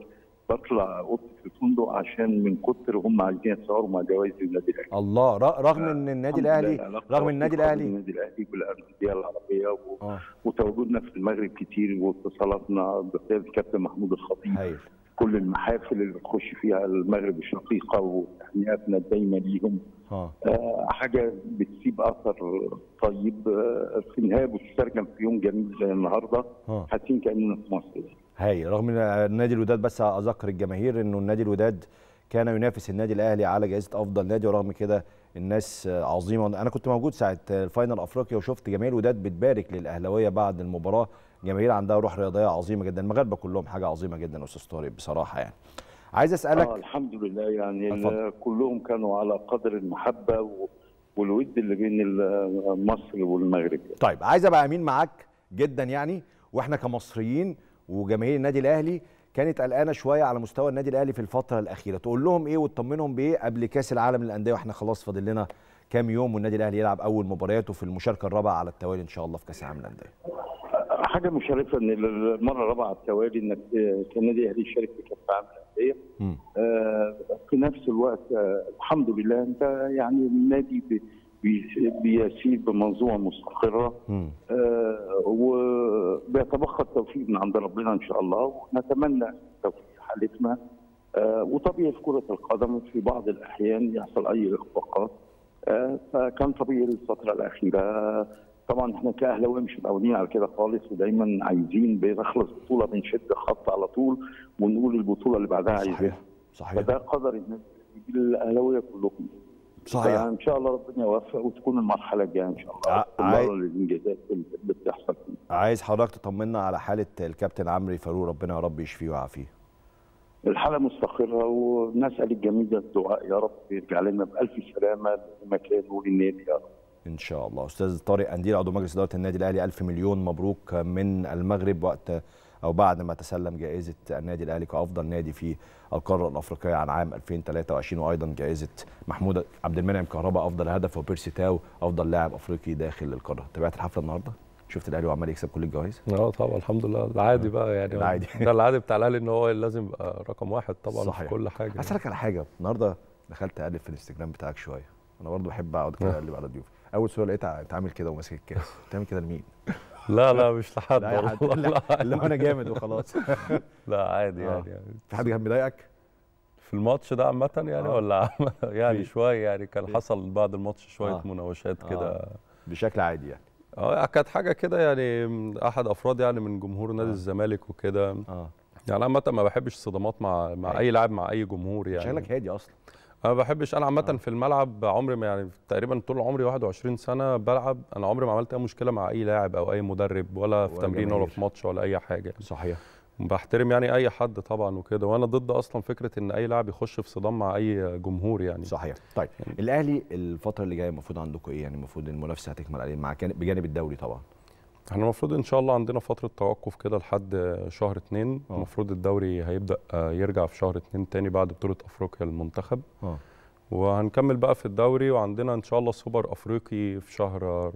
بطلع اوضه الفندق عشان من كتر هم عايزين يتصوروا مع جوائز النادي الاهلي الله آه، رغم ان النادي الاهلي رغم النادي الاهلي النادي الاهلي بالانديه العربيه و... وتواجدنا في المغرب كتير واتصالاتنا بالكابتن محمود الخطيب كل المحافل اللي بتخش فيها المغرب الشقيقه وتهنئاتنا الدايمه ليهم آه. آه حاجه بتسيب اثر طيب في آه، النهايه بتترجم في يوم جميل زي النهارده آه. حاسين كاننا في مصر هاي رغم ان نادي الوداد بس اذكر الجماهير انه النادي الوداد كان ينافس النادي الاهلي على جائزه افضل نادي ورغم كده الناس عظيمه انا كنت موجود ساعه الفاينل افريقيا وشفت جماهير الوداد بتبارك للاهلاويه بعد المباراه جماهير عندها روح رياضيه عظيمه جدا المغاربه كلهم حاجه عظيمه جدا استاذ طارق بصراحه يعني عايز اسالك آه الحمد لله يعني كلهم كانوا على قدر المحبه والود اللي بين مصر والمغرب طيب عايز ابقى امين معاك جدا يعني واحنا كمصريين وجماهير النادي الاهلي كانت قلقانه شويه على مستوى النادي الاهلي في الفتره الاخيره تقول لهم ايه وتطمنهم بايه قبل كاس العالم للانديه واحنا خلاص فاضل لنا كام يوم والنادي الاهلي يلعب اول مبارياته في المشاركه الرابعه على التوالي ان شاء الله في كاس العالم للانديه حاجه مشرفه ان المره الرابعه على التوالي انك كنادي اهلي شارك في كاس العالم للانديه آه، في نفس الوقت آه، الحمد لله انت يعني النادي بيسير بمنظومه مستقره آه، وبيتبقى التوفيق من عند ربنا ان شاء الله ونتمنى توفيق حالتنا وطبيعي في كره القدم في بعض الاحيان يحصل اي اخفاقات فكان طبيعي الفتره الاخيره طبعا احنا كاهلاويه مش متعودين على كده خالص ودايما عايزين بنخلص بطوله بنشد خط على طول ونقول البطوله اللي بعدها عايزين صحيح صحيح فده قدر النادي الاهلاويه كلكم صحيح ان شاء الله ربنا يوفق وتكون المرحله الجايه ان شاء الله عاي... الانجازات اللي بتحصل عايز حضرتك تطمنا على حاله الكابتن عمرو فاروق ربنا يا رب يشفيه ويعافيه الحاله مستقره ونسال الجميع الدعاء يا رب يرجع لنا بالف سلامه لمكانه للنادي يا رب ان شاء الله استاذ طارق انديل عضو مجلس اداره النادي الاهلي الف مليون مبروك من المغرب وقت او بعد ما تسلم جائزه النادي الاهلي كافضل نادي في القاره الافريقيه عن عام 2023 وايضا جائزه محمود عبد المنعم كهربا افضل هدف وبيرسي تاو افضل لاعب افريقي داخل القاره تابعت الحفله النهارده شفت الاهلي وعمال يكسب كل الجوائز اه طبعا الحمد لله العادي آه، بقى يعني العادي [LAUGHS] ده العادي بتاع الاهلي ان هو لازم يبقى رقم واحد طبعا صحيح. في كل حاجه يعني. اسالك على حاجه النهارده دخلت اقلب في الانستجرام بتاعك شويه انا برضو بحب اقعد كده آه. اقلب على ضيوفي اول صوره إيه، لقيتها انت عامل كده وماسك الكاس بتعمل كده لمين؟ لا لا مش لحد لا, لا, لا, لا, لا انا جامد وخلاص [LAUGHS] لا عادي يعني, يعني في حد كان مضايقك؟ في الماتش ده عامة يعني آه. ولا [LAUGHS] يعني شوية يعني كان حصل بعد الماتش شوية آه. مناوشات كده آه. بشكل عادي يعني اه يعني كانت حاجة كده يعني أحد أفراد يعني من جمهور نادي آه. الزمالك وكده آه. يعني عامة ما بحبش الصدمات مع مع أيوة. أي لاعب مع أي جمهور يعني شكلك هادي أصلا انا ما بحبش انا عامه آه. في الملعب عمري ما يعني تقريبا طول عمري 21 سنه بلعب انا عمري ما عملت اي مشكله مع اي لاعب او اي مدرب ولا في تمرين ولا في ماتش ولا اي حاجه صحيح بحترم يعني اي حد طبعا وكده وانا ضد اصلا فكره ان اي لاعب يخش في صدام مع اي جمهور يعني صحيح طيب يعني الاهلي الفتره اللي جايه المفروض عندكم ايه يعني المفروض المنافسه هتكمل عليه مع بجانب الدوري طبعا احنا المفروض ان شاء الله عندنا فتره توقف كده لحد شهر اثنين آه. المفروض الدوري هيبدا آه، يرجع في شهر اثنين تاني بعد بطوله افريقيا للمنتخب أوه. وهنكمل بقى في الدوري وعندنا ان شاء الله سوبر افريقي في شهر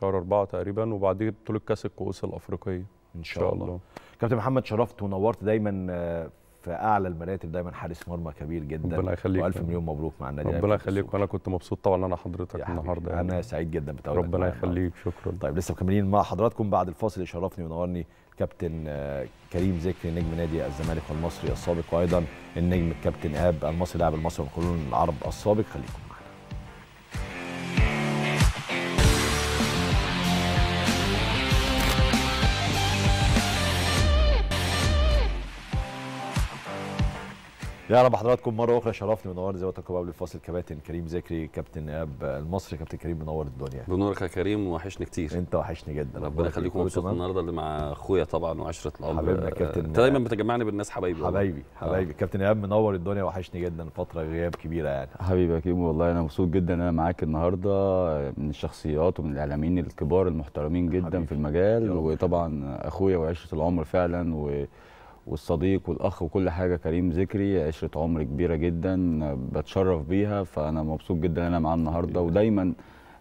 شهر أربعة تقريبا وبعديه بطوله كاس الكؤوس الافريقيه ان شاء, إن شاء الله, الله. كابتن محمد شرفت ونورت دايما آه، في اعلى المراتب دايما حارس مرمى كبير جدا ربنا يخليك والف مليون مبروك مع النادي ربنا يخليك وانا كنت مبسوط طبعا انا حضرتك النهارده يعني. انا سعيد جدا بتواجدك ربنا يخليك شكرا طيب لسه مكملين مع حضراتكم بعد الفاصل يشرفني ونورني كابتن آه، كريم ذكري نجم نادي الزمالك المصري السابق وايضا النجم الكابتن ايهاب المصري لاعب المصري والقرون العرب السابق خليكم يا رب حضراتكم مره اخرى شرفني منور زي ما قلت قبل الفاصل كباتن كريم ذكري كابتن اب المصري كابتن كريم منور الدنيا بنورك يا كريم وحشني كتير انت وحشني جدا ربنا إيه؟ يخليكم مبسوط النهارده اللي مع اخويا طبعا وعشره العمر حبيبنا آه، كابتن انت دايما بتجمعني بالناس حبايبي حبايبي حبايبي آه. كابتن اب منور الدنيا وحشني جدا فتره غياب كبيره يعني حبيبي يا كريم والله انا مبسوط جدا ان انا معاك النهارده من الشخصيات ومن الاعلاميين الكبار المحترمين جدا حبيبي. في المجال وطبعا اخويا وعشره العمر فعلا و والصديق والاخ وكل حاجه كريم ذكري عشره عمر كبيره جدا بتشرف بيها فانا مبسوط جدا ان انا معاه النهارده ودايما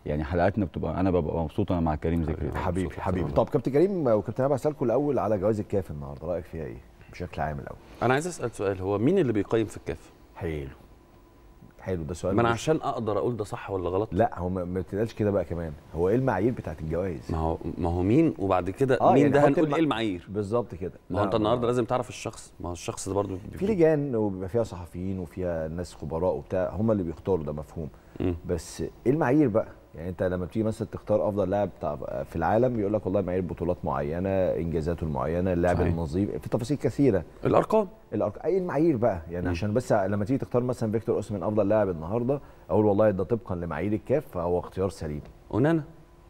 يعني حلقاتنا بتبقى انا ببقى مبسوط انا مع كريم ذكري حبيبي حبيبي طب كابتن كريم وكابتن انا هسالكم الاول على جواز الكاف النهارده رايك فيها ايه بشكل عام الاول انا عايز اسال سؤال هو مين اللي بيقيم في الكاف حلو حلو ده سؤال ما انا عشان اقدر اقول ده صح ولا غلط لا هو ما بتنقالش كده بقى كمان هو ايه المعايير بتاعت الجواز ما هو ما هو مين وبعد كده آه مين يعني ده هنقول الم... ايه المعايير بالظبط كده ما هو انت النهارده لازم تعرف الشخص ما هو الشخص ده برضه في لجان وبيبقى فيها صحفيين وفيها ناس خبراء وبتاع هم اللي بيختاروا ده مفهوم م. بس ايه المعايير بقى يعني انت لما بتيجي مثلا تختار افضل لاعب في العالم يقول لك والله معايير بطولات معينه انجازاته المعينه اللاعب النظيف في تفاصيل كثيره الارقام الارقام اي المعايير بقى يعني م. عشان بس لما تيجي تختار مثلا فيكتور اوسمن افضل لاعب النهارده اقول والله ده طبقا لمعايير الكاف فهو اختيار سليم اونانا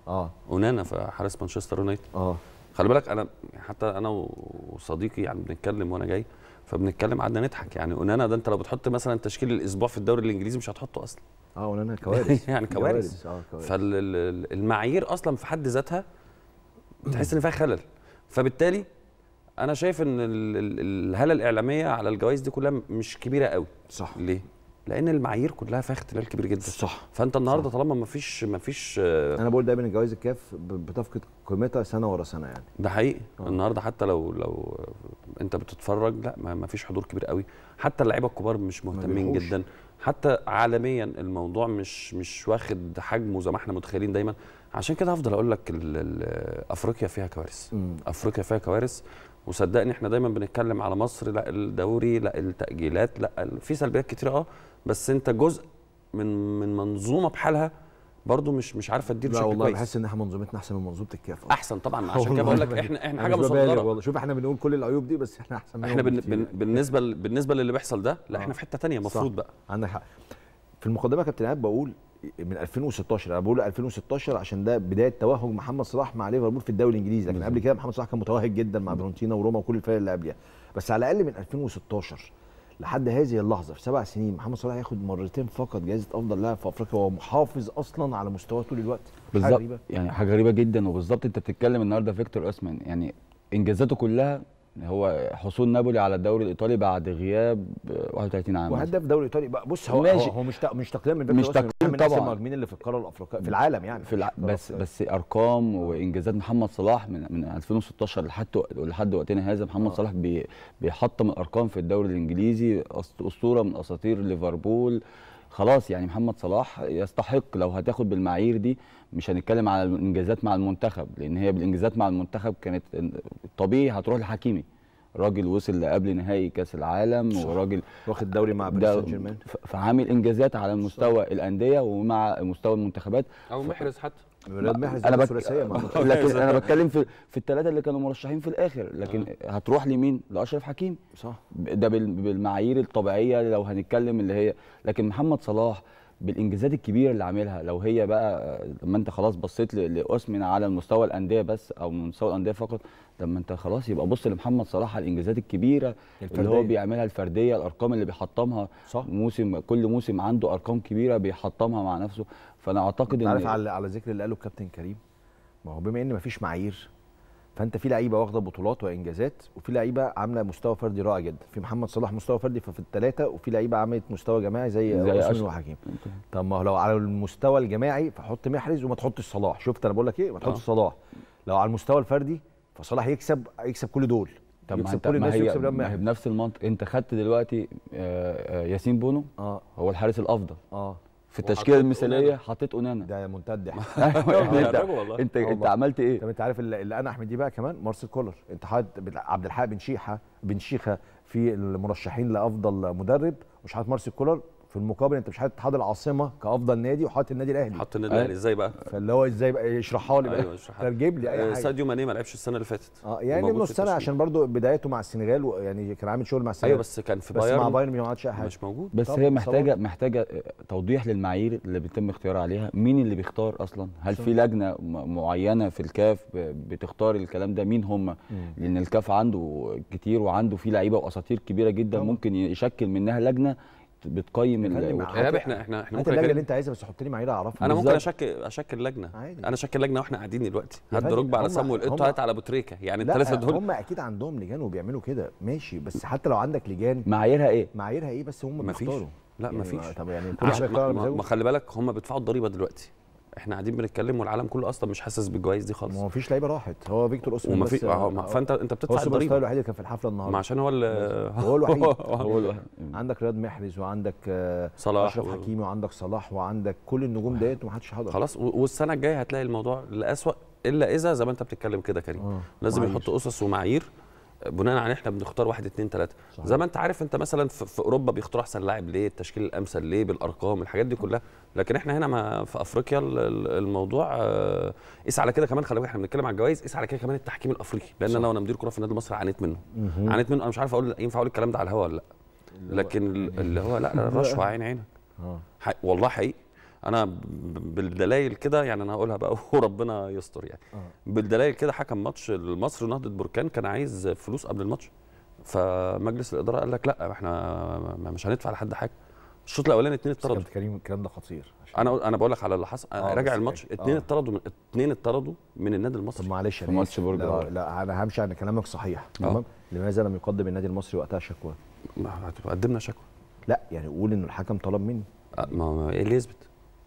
اه اونانا في حارس مانشستر يونايتد اه خلي بالك انا حتى انا وصديقي يعني بنتكلم وانا جاي فبنتكلم قعدنا نضحك يعني اونانا ده انت لو بتحط مثلا تشكيل الاسبوع في الدوري الانجليزي مش هتحطه اصلا اه انا [LAUGHS] كوارث يعني كوارث اه كوارث فالمعايير اصلا في حد ذاتها تحس ان فيها خلل فبالتالي انا شايف ان الهاله الاعلاميه على الجوائز دي كلها مش كبيره قوي صح ليه لان المعايير كلها فيها اختلال كبير جدا صح فانت النهارده صح. طالما ما فيش ما فيش انا بقول دايما الجوائز الكاف بتفقد قيمتها سنه ورا سنه يعني ده حقيقي أوه. النهارده حتى لو لو انت بتتفرج لا ما فيش حضور كبير قوي حتى اللعيبه الكبار مش مهتمين جدا حتى عالميا الموضوع مش مش واخد حجمه زي ما احنا متخيلين دايما عشان كده هفضل اقول لك افريقيا فيها كوارث افريقيا فيها كوارث وصدقني احنا دايما بنتكلم على مصر لا الدوري لا التاجيلات لا في سلبيات كتير اه بس انت جزء من من منظومه بحالها برضه مش مش عارفه تدير بشكل والله كويس بحس ان احنا منظومتنا احسن من منظومه الكاف احسن طبعا عشان كده بقول لك احنا احنا حاجه مصدره والله شوف احنا بنقول كل العيوب دي بس احنا احسن من احنا بن بن بالنسبه ل... بالنسبه للي بيحصل ده لا آه. احنا في حته ثانيه المفروض بقى عندك حق في المقدمه يا كابتن عاد بقول من 2016 انا بقول 2016 عشان ده بدايه توهج محمد صلاح مع ليفربول في الدوري الانجليزي لكن قبل كده محمد صلاح كان متوهج جدا مع برونتينا وروما وكل الفرق اللي قبلها بس على الاقل من 2016 لحد هذه اللحظه في سبع سنين محمد صلاح ياخد مرتين فقط جائزه افضل لاعب في افريقيا وهو محافظ اصلا على مستواه طول الوقت بالظبط يعني حاجه غريبه جدا وبالظبط انت بتتكلم النهارده فيكتور اوسمان يعني انجازاته كلها هو حصول نابولي على الدوري الايطالي بعد غياب 31 عام وهداف الدوري الايطالي بقى بص هو هو مش مش تقليل من فيكتور من طبعا احسن المهاجمين اللي في القاره الافريقيه في العالم يعني في الع... بس بس ارقام وانجازات محمد صلاح من من 2016 لحد لحد وقتنا هذا محمد أوه. صلاح بي... بيحطم الارقام في الدوري الانجليزي اسطوره من اساطير ليفربول خلاص يعني محمد صلاح يستحق لو هتاخد بالمعايير دي مش هنتكلم على الانجازات مع المنتخب لان هي بالانجازات مع المنتخب كانت طبيعي هتروح لحكيمي راجل وصل لقبل نهائي كاس العالم وراجل واخد دوري مع باريس سان جيرمان فعامل انجازات على مستوى الانديه ومع مستوى المنتخبات او محرز حتى محرز انا بتكلم [LAUGHS] لكن انا بتكلم في في الثلاثه اللي كانوا مرشحين في الاخر لكن آه. هتروح لمين لاشرف حكيم صح ده بالمعايير الطبيعيه لو هنتكلم اللي هي لكن محمد صلاح بالانجازات الكبيره اللي عاملها لو هي بقى لما انت خلاص بصيت لاسمن على مستوى الانديه بس او مستوى الانديه فقط طب ما انت خلاص يبقى بص لمحمد صلاح على الانجازات الكبيره الفردية. اللي هو بيعملها الفرديه الارقام اللي بيحطمها صح. موسم كل موسم عنده ارقام كبيره بيحطمها مع نفسه فانا اعتقد ان عارف على على ذكر اللي قاله الكابتن كريم ما هو بما ان مفيش معايير فانت في لعيبه واخده بطولات وانجازات وفي لعيبه عامله مستوى فردي رائع جدا في محمد صلاح مستوى فردي ففي الثلاثه وفي لعيبه عملت مستوى جماعي زي, زي وحكيم طب ما لو على المستوى الجماعي فحط محرز وما تحطش صلاح شفت انا بقول لك ايه ما تحطش آه. صلاح لو على المستوى الفردي فصلاح يكسب يكسب كل دول طب يكسب كل الناس هي يكسب ما هي بنفس المنطق انت خدت دلوقتي آه، آه، ياسين بونو اه هو الحارس الافضل اه في التشكيله المثاليه حطيت اونانا ده منتدى [LAUGHS] أيوة، [LAUGHS] يعني انت انت عملت ايه طب انت عارف اللي انا احمد دي بقى كمان مارسيل كولر انت حاطط عبد الحق بن شيحه بن شيخه في المرشحين لافضل مدرب مش حاطط مارسيل كولر في المقابل انت مش حاطط اتحاد العاصمه كافضل نادي وحاطط النادي الاهلي حاطط النادي الاهلي ازاي بقى فاللي هو ازاي بقى اشرحها لي بقى ايوه اشرحها ترجم لي اي آه، حاجه ساديو ماني ما لعبش السنه اللي فاتت اه يعني ابنه السنه عشان برضو بدايته مع السنغال يعني كان عامل شغل مع أيوة، السنغال ايوه بس كان في بايرن بس مع بايرن ما عملش اي حاجه مش موجود بس هي محتاجه صبر. محتاجه توضيح للمعايير اللي بيتم اختيار عليها مين اللي بيختار اصلا هل في لجنه معينه في الكاف بتختار الكلام ده مين هم لان الكاف عنده كتير وعنده في لعيبه واساطير كبيره جدا ممكن يشكل منها لجنه بتقيم ايهاب احنا احنا احنا ممكن اللجنه اللي انت عايزها بس حط لي معايير اعرفها انا ممكن اشكل اشكل لجنه عادي. انا اشكل لجنه واحنا قاعدين دلوقتي هات ركبه على سامو القط هات على ابو تريكه يعني الثلاثه دول هم اكيد عندهم لجان وبيعملوا كده ماشي بس حتى لو عندك لجان معاييرها ايه؟ معاييرها ايه بس هم بيختاروا لا يعني مفيش طب يعني ما خلي بالك هم بيدفعوا الضريبه دلوقتي احنا قاعدين بنتكلم والعالم كله اصلا مش حاسس بالجوائز دي خالص ما فيش لعيبه راحت هو فيكتور اوسمن بس في آه، آه، فانت انت بتدفع الضريبه هو الوحيد اللي كان في الحفله النهارده ما عشان هو [LAUGHS] هو الوحيد هو الوحيد عندك رياض محرز وعندك آه، صلاح اشرف حكيمي وعندك صلاح وعندك كل النجوم ديت ومحدش حضر خلاص والسنه الجايه هتلاقي الموضوع لاسوء الا اذا زي ما انت بتتكلم كده كريم لازم يحط قصص ومعايير بناء على احنا بنختار واحد اثنين ثلاثه زي ما انت عارف انت مثلا في اوروبا بيختاروا احسن لاعب ليه التشكيل الامثل ليه بالارقام الحاجات دي كلها لكن احنا هنا ما في افريقيا الموضوع آه، قيس على كده كمان خلي احنا بنتكلم على الجوائز قيس على كده كمان التحكيم الافريقي لان انا وانا مدير كره في النادي المصري عانيت منه عانيت منه انا مش عارف اقول ينفع اقول الكلام ده على الهواء ولا لا لكن اللي هو لا رشوه [LAUGHS] عين عينك آه. والله حقيقي انا بالدلائل كده يعني انا هقولها بقى [LAUGHS] وربنا يستر يعني آه. بالدلائل كده حكم ماتش مصر ونهضه بركان كان عايز فلوس قبل الماتش فمجلس الاداره قال لك لا احنا مش هندفع لحد حاجه الشوط الاولاني اثنين اتطردوا كابتن كريم الكلام ده خطير انا انا بقول لك على اللي حصل آه راجع الماتش اثنين إيه؟ آه. اتطردوا اثنين اتطردوا من النادي المصري طب معلش ماتش برج لا, لا انا همشي على كلامك صحيح آه. تمام لماذا لم يقدم النادي المصري وقتها شكوى؟ قدمنا شكوى لا يعني قول ان الحكم طلب مني ما ايه اللي يثبت؟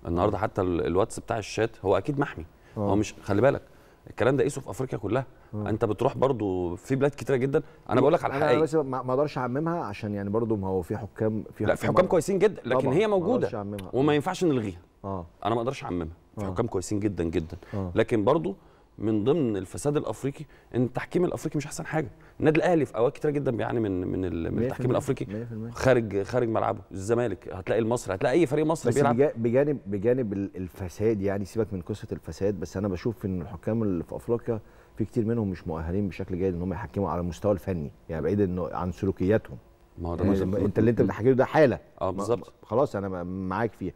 النهارده حتى الواتس بتاع الشات هو اكيد محمي أوه. هو مش خلي بالك الكلام ده قيسه في افريقيا كلها مم. آه. انت بتروح برضو في بلاد كتيره جدا انا بقول لك على الحقيقه انا بس ما اقدرش اعممها عشان يعني برضو ما هو في حكام في حكام لا في حكام كويسين جدا لكن طبعا. هي موجوده وما ينفعش نلغيها آه. انا ما اقدرش اعممها في آه. حكام كويسين جدا جدا أوه. لكن برضو من ضمن الفساد الافريقي ان التحكيم الافريقي مش احسن حاجه النادي الاهلي في اوقات كتير جدا بيعاني من من, من التحكيم الافريقي خارج خارج ملعبه الزمالك هتلاقي المصري هتلاقي اي فريق مصري بيلعب بس بجانب بجانب الفساد يعني سيبك من قصه الفساد بس انا بشوف ان الحكام اللي في افريقيا في كتير منهم مش مؤهلين بشكل جيد ان هم يحكموا على المستوى الفني يعني بعيد انه عن سلوكياتهم ما هو ده يعني انت اللي انت بتحكي له ده حاله اه بالظبط خلاص انا معاك فيها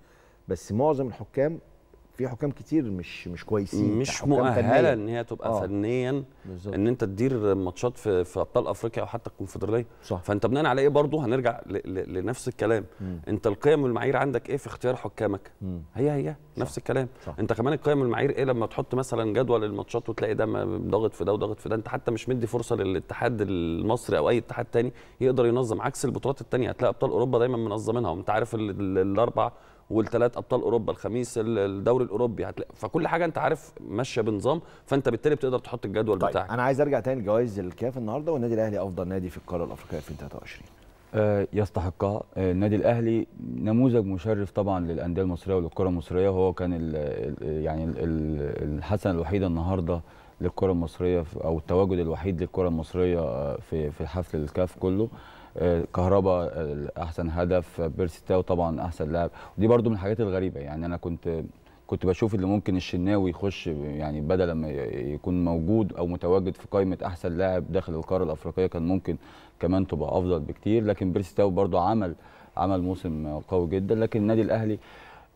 بس معظم الحكام في حكام كتير مش مش كويسين مش مؤهله ان هي تبقى آه. فنيا بالزبط. ان انت تدير ماتشات في في ابطال افريقيا او حتى الكونفدراليه صح. فانت بناء على ايه برضه هنرجع ل... ل... لنفس الكلام م. انت القيم والمعايير عندك ايه في اختيار حكامك م. هي هي صح. نفس الكلام صح. انت كمان القيم والمعايير ايه لما تحط مثلا جدول الماتشات وتلاقي ده ضاغط في ده وضاغط في ده انت حتى مش مدي فرصه للاتحاد المصري او اي اتحاد تاني يقدر ينظم عكس البطولات التانيه هتلاقي ابطال اوروبا دايما منظمينها وانت عارف الاربع والثلاث ابطال اوروبا الخميس الدوري الاوروبي هتلاقي فكل حاجه انت عارف ماشيه بنظام فانت بالتالي بتقدر تحط الجدول طيب بتاعك انا عايز ارجع تاني لجوائز الكاف النهارده والنادي الاهلي افضل نادي في القاره الافريقيه 2023 آه، يستحقها آه، النادي الاهلي نموذج مشرف طبعا للانديه المصريه وللكره المصريه هو كان الـ يعني الحسنه الوحيده النهارده للكره المصريه او التواجد الوحيد للكره المصريه آه، في في حفل الكاف كله كهربا احسن هدف بيرسي تاو طبعا احسن لاعب ودي برضو من الحاجات الغريبه يعني انا كنت كنت بشوف اللي ممكن الشناوي يخش يعني بدل ما يكون موجود او متواجد في قائمه احسن لاعب داخل القاره الافريقيه كان ممكن كمان تبقى افضل بكتير لكن بيرسي تاو برده عمل عمل موسم قوي جدا لكن النادي الاهلي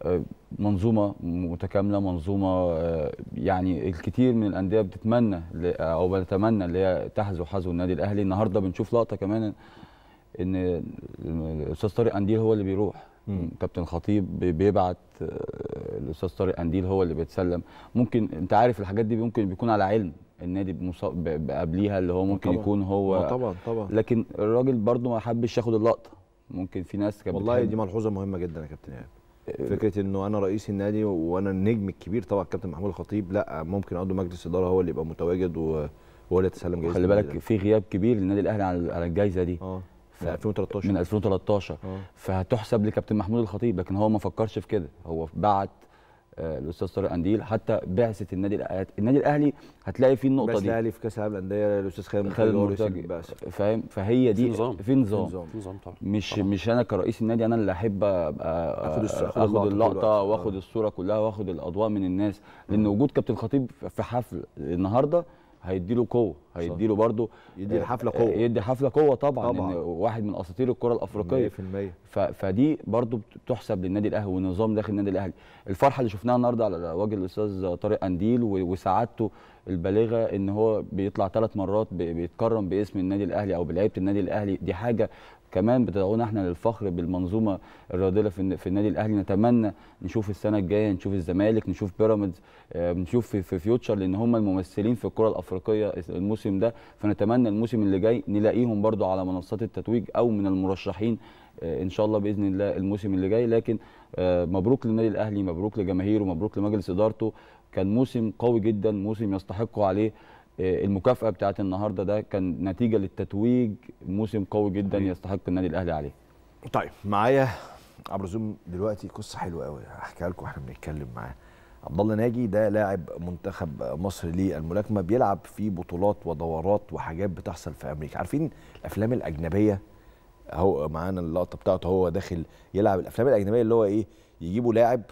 آه، منظومه متكامله منظومه آه، يعني الكثير من الانديه بتتمنى او بتتمنى اللي هي تحذو حذو النادي الاهلي النهارده بنشوف لقطه كمان ان الاستاذ طارق قنديل هو اللي بيروح كابتن خطيب بيبعت آه، الاستاذ طارق قنديل هو اللي بيتسلم ممكن انت عارف الحاجات دي ممكن بيكون على علم النادي قبليها اللي هو ممكن طبعًا. يكون هو آه، طبعا طبعا لكن الراجل برضه ما حبش ياخد اللقطه ممكن في ناس كانت والله دي ملحوظه مهمه جدا يا كابتن ايهاب آه. فكره انه انا رئيس النادي وانا النجم الكبير طبعا كابتن محمود الخطيب لا ممكن عضو مجلس اداره هو اللي يبقى متواجد وهو اللي يتسلم جايزه خلي بالك في غياب كبير للنادي الاهلي على الجايزه دي في 2013 من 2013 آه. فهتحسب لكابتن محمود الخطيب لكن هو ما فكرش في كده هو بعت الاستاذ آه، طارق انديل حتى بعثه النادي الاهلي النادي الاهلي هتلاقي فيه النقطه دي الاهلي في كاس العالم للانديه الاستاذ خالد مرتجي فاهم فهي دي في نظام في نظام, في نظام. في نظام طبعا. مش طبعا. مش انا كرئيس النادي انا اللي احب اخد اخد اللقطه واخد آه. الصوره كلها واخد الاضواء من الناس لان وجود كابتن خطيب في حفل النهارده هيدي له قوه هيدي له برضه يدي آه، الحفله آه، قوه يدي حفله قوه طبعا, طبعا. واحد من اساطير الكره الافريقيه 100% فدي برضه بتحسب للنادي الاهلي والنظام داخل النادي الاهلي الفرحه اللي شفناها النهارده على وجه الاستاذ طارق انديل وسعادته البالغه ان هو بيطلع ثلاث مرات بيتكرم باسم النادي الاهلي او بلعيبه النادي الاهلي دي حاجه كمان بتدعونا احنا للفخر بالمنظومه الرياضيه في, في النادي الاهلي نتمنى نشوف السنه الجايه نشوف الزمالك نشوف بيراميدز آه، نشوف في, في فيوتشر لان هم الممثلين في الكره الافريقيه الموسم ده فنتمنى الموسم اللي جاي نلاقيهم برده على منصات التتويج او من المرشحين آه، ان شاء الله باذن الله الموسم اللي جاي لكن آه، مبروك للنادي الاهلي مبروك لجماهيره مبروك لمجلس ادارته كان موسم قوي جدا موسم يستحقه عليه آه، المكافاه بتاعت النهارده ده كان نتيجه للتتويج موسم قوي جدا يستحق النادي الاهلي عليه طيب معايا عبر زوم دلوقتي قصه حلوه قوي هحكيها لكم واحنا بنتكلم معاه عبد الله ناجي ده لاعب منتخب مصر للملاكمه بيلعب في بطولات ودورات وحاجات بتحصل في امريكا عارفين الافلام الاجنبيه اهو معانا اللقطه بتاعته هو داخل يلعب الافلام الاجنبيه اللي هو ايه يجيبوا لاعب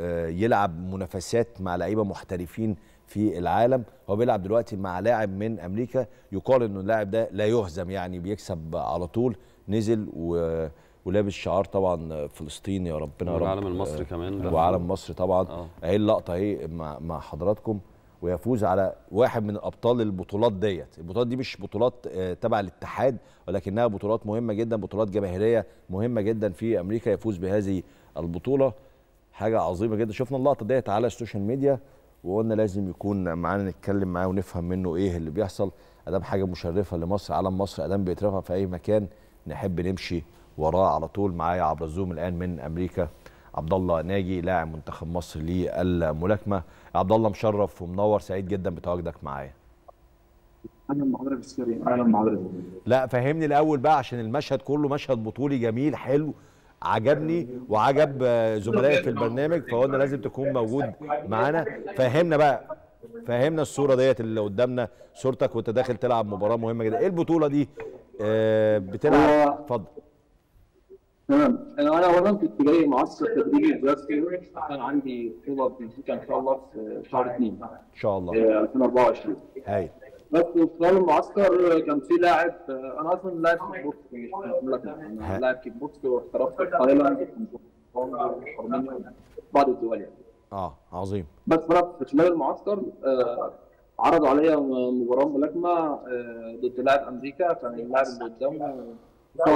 آه، يلعب منافسات مع لعيبه محترفين في العالم هو بيلعب دلوقتي مع لاعب من امريكا يقال انه اللاعب ده لا يهزم يعني بيكسب على طول نزل و ولابس شعار طبعا فلسطين يا ربنا يا رب وعلم المصري كمان وعلم مصر طبعا اه. اهي اللقطه اهي مع حضراتكم ويفوز على واحد من ابطال البطولات ديت البطولات دي مش بطولات آه، تبع الاتحاد ولكنها بطولات مهمه جدا بطولات جماهيريه مهمه جدا في امريكا يفوز بهذه البطوله حاجه عظيمه جدا شفنا اللقطه ديت على السوشيال ميديا وقلنا لازم يكون معانا نتكلم معاه ونفهم منه ايه اللي بيحصل ادام حاجه مشرفه لمصر علم مصر ادام بيترفع في اي مكان نحب نمشي وراه على طول معايا عبر الزوم الان من امريكا عبد الله ناجي لاعب منتخب مصر للملاكمه عبد الله مشرف ومنور سعيد جدا بتواجدك معايا اهلا بحضرتك يا إيه؟ اهلا بحضرتك لا فهمني الاول بقى عشان المشهد كله مشهد بطولي جميل حلو عجبني وعجب زملائي في البرنامج فقلنا لازم تكون موجود معانا فهمنا بقى فهمنا الصوره ديت اللي قدامنا صورتك وانت داخل تلعب مباراه مهمه جدا ايه البطوله دي آه، بتلعب آه، اتفضل تمام انا اولا كنت جاي معسكر تدريبي دراستي كان عندي طلب ان شاء الله في شهر 2 ان شاء الله 2024 آه، ايوه بس في المعسكر كان في لاعب انا اصلا لاعب كيك بوكس مش يعني، يعني لاعب كيك بوكس واحترفت في تايلاند بعد الدول يعني اه عظيم بس بقى في شمال المعسكر آه عرضوا عليا مباراه ملاكمه آه ضد لاعب امريكا كان اللاعب اللي قدامه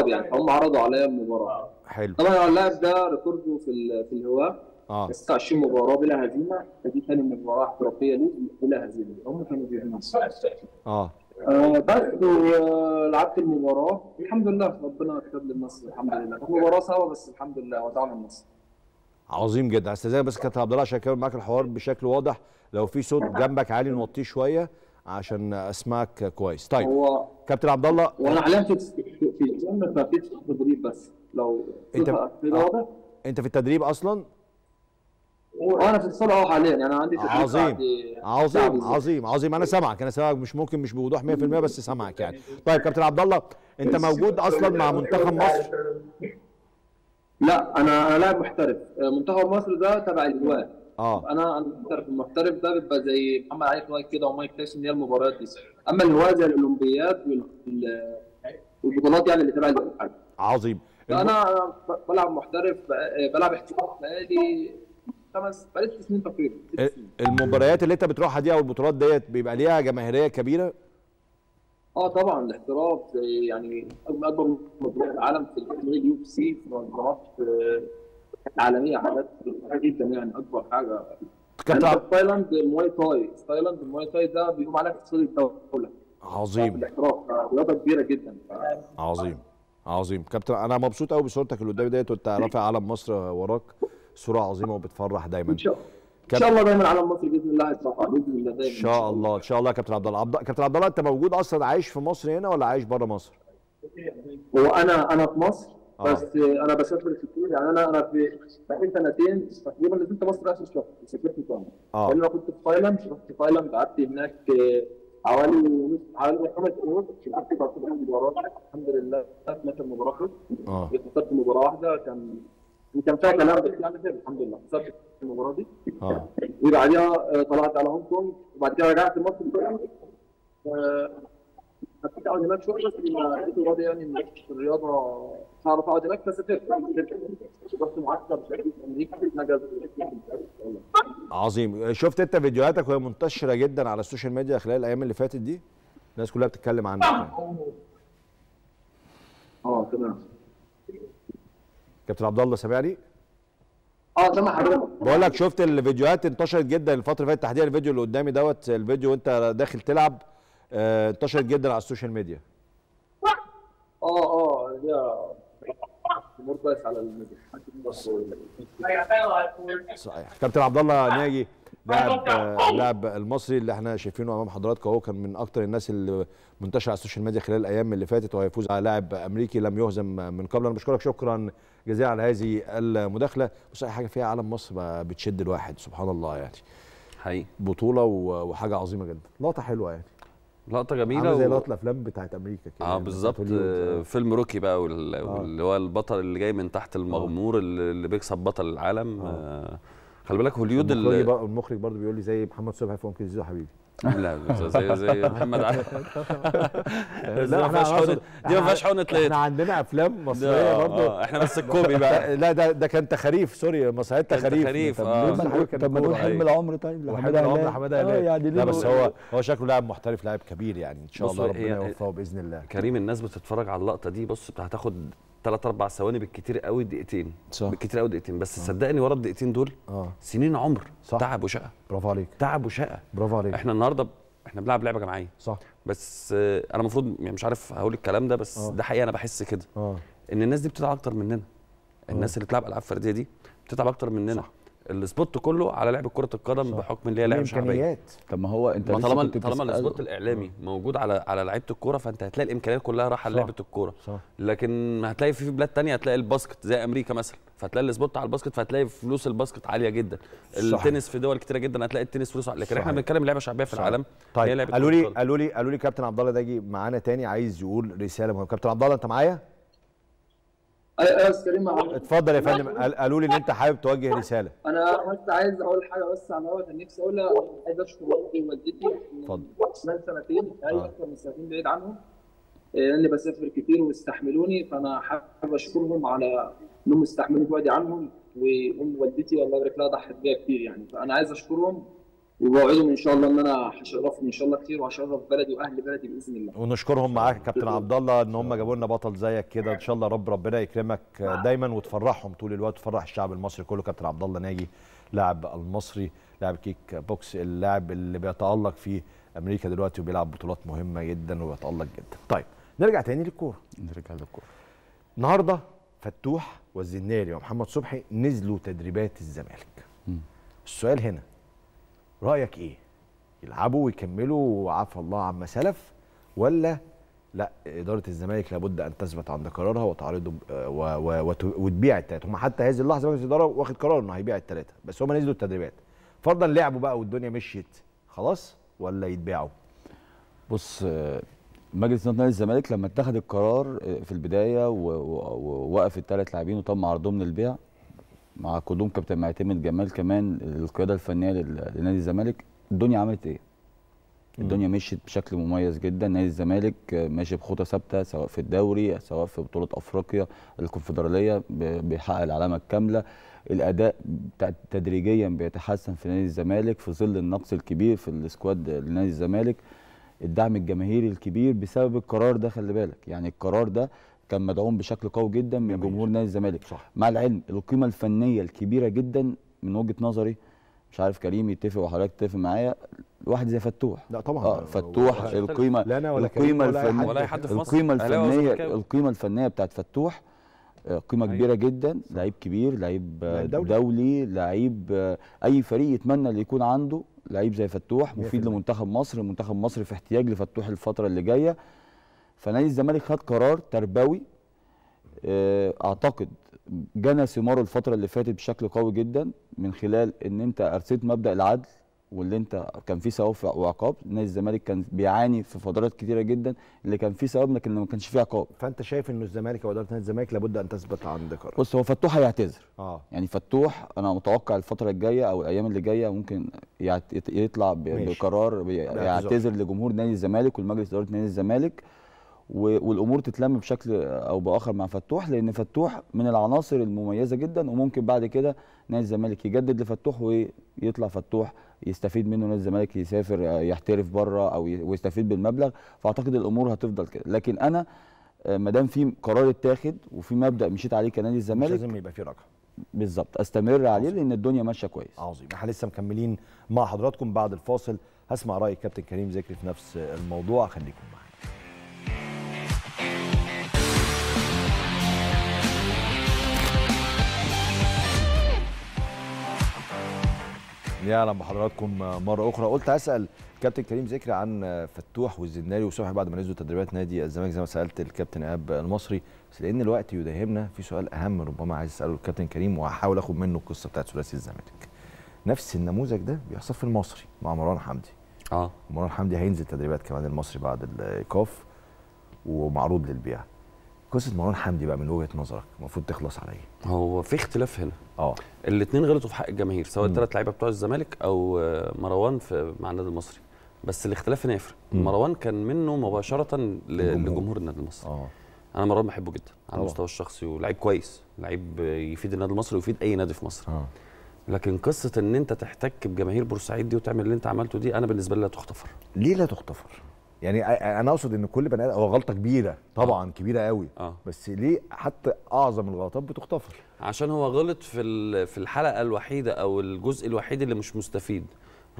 يعني فهم عرضوا عليا المباراه حلو طبعا اللاعب ده ريكوردو في في الهواه اه 26 مباراه بلا هزيمه فدي ثاني مباراه احترافيه لي بلا هزيمه هم كانوا بيعملوا اه آه بس آه، لعبت المباراه الحمد لله ربنا كتب النصر الحمد لله كانت مباراه صعبه بس الحمد لله وضعنا النصر عظيم جدا استاذ بس كابتن عبد الله عشان اكمل معاك الحوار بشكل واضح لو في صوت نعم. جنبك عالي نوطيه شويه عشان اسمعك كويس طيب هو كابتن عبد الله وانا علمت في في ففي بس لو آه. انت في التدريب اصلا وانا في الصاله اهو حاليا يعني انا عندي عظيم عظيم عظيم عظيم انا سامعك انا سامعك مش ممكن مش بوضوح 100% بس سامعك يعني طيب كابتن عبد الله انت موجود اصلا مع منتخب مصر لا انا انا لاعب محترف منتخب مصر ده تبع الهواه اه انا المحترف المحترف ده بيبقى زي محمد علي كلاي كده ومايك تايسون هي المباريات دي اما الهواه زي الاولمبياد والبطولات يعني اللي تبع الاتحاد عظيم انا بلعب محترف بلعب احتراف بقالي خمس بقالي سنين تقريبا المباريات اللي انت بتروحها دي او البطولات ديت بيبقى ليها جماهيريه كبيره؟ اه طبعا الاحتراف زي يعني اكبر مباراه في العالم في اليو اف سي في منظمات العالميه آه، حاجات جدا يعني اكبر حاجه كانت يعني في تايلاند المواي تاي تايلاند المواي تاي ده بيقوم عليها اقتصاد الدوله عظيم يعني رياضه كبيره جدا عظيم عظيم كابتن انا مبسوط قوي بصورتك اللي قدامي ديت وانت رافع علم مصر وراك صوره عظيمه وبتفرح دايما ان شاء الله كابتن... ان شاء الله دايما على مصر باذن الله هيترفع باذن الله دايما ان شاء الله ان شاء الله يا كابتن عبد الله كابتن عبد الله انت موجود اصلا عايش في مصر هنا ولا عايش بره مصر؟ هو انا انا في مصر آه. بس انا بسافر كتير يعني انا انا في بقالي سنتين تقريبا نزلت مصر اخر شهر سافرت تايلاند اه لان انا كنت في تايلاند رحت تايلاند قعدت هناك حوالي نص حوالي خمس شهور لعبت في مباراه الحمد لله ثلاث مباراه خلص اه خسرت مباراه واحده كان كان فيها كلام بس يعني خير الحمد لله كسبت المباراه دي اه وبعديها آه، طلعت على هونج كونج وبعد كده رجعت مصر فحسيت آه، اقعد هناك شويه بس لقيت راضي يعني في الرياضه هعرف اقعد هناك فسافرت رحت معسكر في امريكا نجز عظيم شفت انت فيديوهاتك وهي منتشره جدا على السوشيال ميديا خلال الايام اللي فاتت دي الناس كلها بتتكلم عنك اه تمام كابتن عبد الله سامعني؟ اه سامع حضرتك بقول لك شفت الفيديوهات انتشرت جدا الفتره اللي فاتت تحديدا الفيديو اللي قدامي دوت الفيديو وانت داخل تلعب انتشرت جدا على السوشيال ميديا اه اه جمهور كويس على الميديا صحيح كابتن عبد الله ناجي لاعب آه، لاعب المصري اللي احنا شايفينه امام حضراتكم اهو كان من اكتر الناس اللي منتشره على السوشيال ميديا خلال الايام اللي فاتت وهيفوز على لاعب امريكي لم يهزم من قبل انا بشكرك شكرا جزيلا على هذه المداخله بس اي حاجه فيها عالم مصر بتشد الواحد سبحان الله يعني حقيقي بطوله وحاجه عظيمه جدا لقطه حلوه يعني لقطه جميله زي و... لقطه الافلام بتاعت امريكا كده اه يعني، بالظبط آه. فيلم روكي بقى وال... آه. واللي هو البطل اللي جاي من تحت المغمور آه. اللي بيكسب بطل العالم آه. آه. خلي بالك هوليود المخرج, المخرج برضه بيقول لي زي محمد صبحي في ممكن زيزو حبيبي لا زي زي محمد علي [LAUGHS] لا ما فيهاش حقنه دي ما فيهاش حقنه احنا عندنا افلام مصريه آه، برضه احنا بس الكوبي بقى [LAUGHS] لا ده ده كان تخاريف سوري مسرحيات تخاريف تخاريف اه طب ما نقول أيوة. طيب حلم العمر طيب وحلم العمر حماده هلال آه، يعني لا بس هو هو شكله لاعب محترف لاعب كبير يعني ان شاء الله ربنا يوفقه باذن الله كريم الناس بتتفرج على اللقطه دي بص هتاخد ثلاث اربع ثواني بالكتير قوي دقيقتين صح بالكتير قوي دقيقتين بس آه. صدقني ورا الدقيقتين دول آه. سنين عمر صح تعب وشقه برافو عليك تعب وشقه برافو عليك احنا النهارده احنا بنلعب لعبه جماعيه صح بس آه، انا المفروض يعني مش عارف هقول الكلام ده بس آه. ده حقيقه انا بحس كده آه. ان الناس دي بتتعب اكتر مننا آه. الناس آه. اللي بتلعب العاب فرديه دي بتتعب اكتر مننا صح. السبوت كله على لعب كره القدم صح. بحكم ان هي لعبه شعبيه طب ما هو انت ما طالما طالما السبوت الاعلامي آه. موجود على على لعيبه الكوره فانت هتلاقي الامكانيات كلها رايحه لعبه الكوره لكن هتلاقي في بلاد تانية هتلاقي الباسكت زي امريكا مثلا فتلاقي السبوت على الباسكت فهتلاقي فلوس الباسكت عاليه جدا صح. التنس في دول كتيره جدا هتلاقي التنس فلوس لكن صح. احنا بنتكلم لعبه شعبيه في العالم طيب قالوا لي قالوا لي قالوا لي كابتن عبد الله ده معانا تاني عايز يقول رساله مهمه كابتن عبد الله انت معايا استاذ كريم اتفضل يا فندم قالوا لي ان انت حابب توجه رساله انا بس عايز اقول حاجه بس عن هو كان نفسي اقولها عايز اشكر والدي ووالدتي اتفضل من سنتين بقالي آه. اكثر من سنتين بعيد عنهم لاني آه، بسافر كتير واستحملوني فانا حابب اشكرهم على انهم استحملوا بعدي عنهم وام والدتي الله يبارك لها ضحت بيا كتير يعني فانا عايز اشكرهم وبوعدهم ان شاء الله ان انا هشرفهم ان شاء الله كتير وهشرف بلدي واهل بلدي باذن الله ونشكرهم معاك كابتن عبد الله ان هم جابوا لنا بطل زيك كده ان شاء الله رب ربنا يكرمك دايما وتفرحهم طول الوقت وتفرح الشعب المصري كله كابتن عبد الله ناجي لاعب المصري لاعب كيك بوكس اللاعب اللي بيتالق في امريكا دلوقتي وبيلعب بطولات مهمه جدا وبيتالق جدا طيب نرجع تاني للكوره نرجع للكوره النهارده فتوح والزناري ومحمد صبحي نزلوا تدريبات الزمالك السؤال هنا رايك ايه يلعبوا ويكملوا وعفى الله عما سلف ولا لا اداره الزمالك لابد ان تثبت عند قرارها وتعرضه آه، وتبيع الثلاثه هم حتى هذه اللحظه مجلس الاداره واخد قرار انه هيبيع الثلاثه بس هم نزلوا التدريبات فرضا لعبوا بقى والدنيا مشيت خلاص ولا يتباعوا بص آه، مجلس نادي الزمالك لما اتخذ القرار آه، في البدايه ووقف الثلاث لاعبين وتم عرضهم للبيع مع قدوم كابتن معتمد جمال كمان القياده الفنيه لنادي الزمالك الدنيا عملت ايه؟ الدنيا مشيت بشكل مميز جدا نادي الزمالك ماشي بخطى ثابته سواء في الدوري سواء في بطوله افريقيا الكونفدراليه بيحقق العلامه الكامله الاداء تدريجيا بيتحسن في نادي الزمالك في ظل النقص الكبير في السكواد لنادي الزمالك الدعم الجماهيري الكبير بسبب القرار ده خلي بالك يعني القرار ده كان مدعوم بشكل قوي جدا من جميل. جمهور نادي الزمالك مع العلم القيمه الفنيه الكبيره جدا من وجهه نظري مش عارف كريم يتفق وحضرتك تتفق معايا واحد زي فتوح لا طبعا آه فتوح القيمه لا أنا ولا القيمه الفنيه ولا حد في مصر القيمه الفنيه القيمه الفنيه بتاعت فتوح آه، قيمه أيوه. كبيره جدا لعيب كبير آه، لعيب دولي, دولي لعيب آه، اي فريق يتمنى اللي يكون عنده لعيب زي فتوح مفيد لمنتخب مصر منتخب مصر في احتياج لفتوح الفتره اللي جايه فنادي الزمالك خد قرار تربوي آه، اعتقد جنى ثماره الفتره اللي فاتت بشكل قوي جدا من خلال ان انت ارسيت مبدا العدل واللي انت كان فيه ثواب وعقاب نادي الزمالك كان بيعاني في فترات كتيره جدا اللي كان فيه ثواب لكن ما كانش فيه عقاب فانت شايف ان الزمالك او اداره نادي الزمالك لابد ان تثبت عند قرار بص هو فتوح هيعتذر اه يعني فتوح انا متوقع الفتره الجايه او الايام اللي جايه ممكن يطلع بقرار يعتذر لجمهور نادي الزمالك والمجلس اداره نادي الزمالك والامور تتلم بشكل او باخر مع فتوح لان فتوح من العناصر المميزه جدا وممكن بعد كده نادي الزمالك يجدد لفتوح ويطلع فتوح يستفيد منه نادي الزمالك يسافر يحترف بره او ويستفيد بالمبلغ فاعتقد الامور هتفضل كده لكن انا ما دام في قرار اتاخد وفي مبدا مشيت عليه كنادي الزمالك مش لازم يبقى في رقم بالظبط استمر عليه لان الدنيا ماشيه كويس عظيم احنا لسه مكملين مع حضراتكم بعد الفاصل هسمع راي كابتن كريم ذكري في نفس الموضوع خليكم معانا اهلا بحضراتكم مره اخرى قلت اسال كابتن كريم ذكري عن فتوح والزناري وصبحي بعد ما نزلوا تدريبات نادي الزمالك زي ما سالت الكابتن ايهاب المصري بس لان الوقت يداهمنا في سؤال اهم ربما عايز اساله الكابتن كريم وهحاول اخد منه القصه بتاعت ثلاثي الزمالك نفس النموذج ده بيحصل في المصري مع مروان حمدي اه مروان حمدي هينزل تدريبات كمان المصري بعد الايقاف ومعروض للبيع قصه مروان حمدي بقى من وجهه نظرك المفروض تخلص على ايه؟ هو في اختلاف هنا اه الاثنين غلطوا في حق الجماهير سواء الثلاث لعيبه بتوع الزمالك او آه، مروان في مع النادي المصري بس الاختلاف هنا يفرق مروان كان منه مباشره لجمهور النادي المصري اه انا مروان بحبه جدا على المستوى الشخصي ولاعيب كويس لعيب يفيد النادي المصري ويفيد اي نادي في مصر أوه. لكن قصه ان انت تحتك بجماهير بورسعيد دي وتعمل اللي انت عملته دي انا بالنسبه لي لا تغتفر ليه لا تغتفر يعني انا اقصد ان كل بني ادم هو غلطه كبيره طبعا آه. كبيره قوي آه. بس ليه حتى اعظم الغلطات بتغتفر عشان هو غلط في في الحلقه الوحيده او الجزء الوحيد اللي مش مستفيد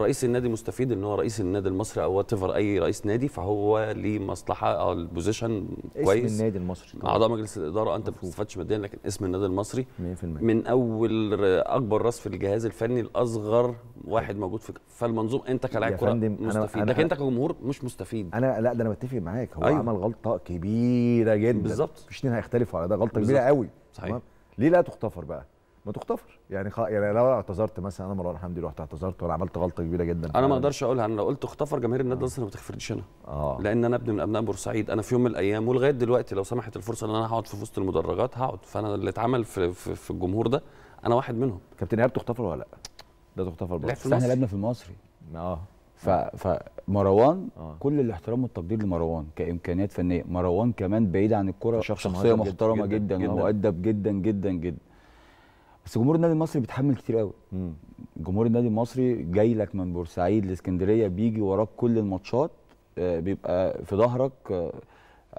رئيس النادي مستفيد ان هو رئيس النادي المصري او وات اي رئيس نادي فهو ليه مصلحه او آه، البوزيشن كويس اسم النادي المصري اعضاء مجلس الاداره انت ما بتستفادش ماديا لكن اسم النادي المصري 100% من اول اكبر راس في الجهاز الفني لاصغر واحد موجود في فالمنظوم انت كلاعب كره مستفيد أنا لكن انت كجمهور مش مستفيد انا لا ده انا متفق معاك هو أيوه. عمل غلطه كبيره جدا بالظبط مفيش اثنين هيختلفوا على ده غلطه بالزبط. كبيره قوي صحيح ليه لا تغتفر بقى ما تختفر يعني خ... يعني لو اعتذرت مثلا انا مروان حمدي رحت اعتذرت وانا عملت غلطه كبيره جدا انا ما اقدرش اقولها انا لو قلت اختفر جماهير النادي الاهلي آه. ما بتغفرليش انا آه. لان انا ابن من ابناء بورسعيد انا في يوم من الايام ولغايه دلوقتي لو سمحت الفرصه ان انا هقعد في وسط المدرجات هقعد فانا اللي اتعمل في, في, في الجمهور ده انا واحد منهم كابتن ايهاب تختفر ولا لا؟ ده تختفر برضه احنا لعبنا في المصري اه ف... آه. فمروان آه. كل الاحترام والتقدير لمروان كامكانيات فنيه مروان كمان بعيد عن الكره شخصيه محترمه جدا, جداً, جداً, جداً وادب جدا جدا جدا بس جمهور النادي المصري بيتحمل كتير قوي جمهور النادي المصري جاي لك من بورسعيد لاسكندريه بيجي وراك كل الماتشات آه، بيبقى في ظهرك آه،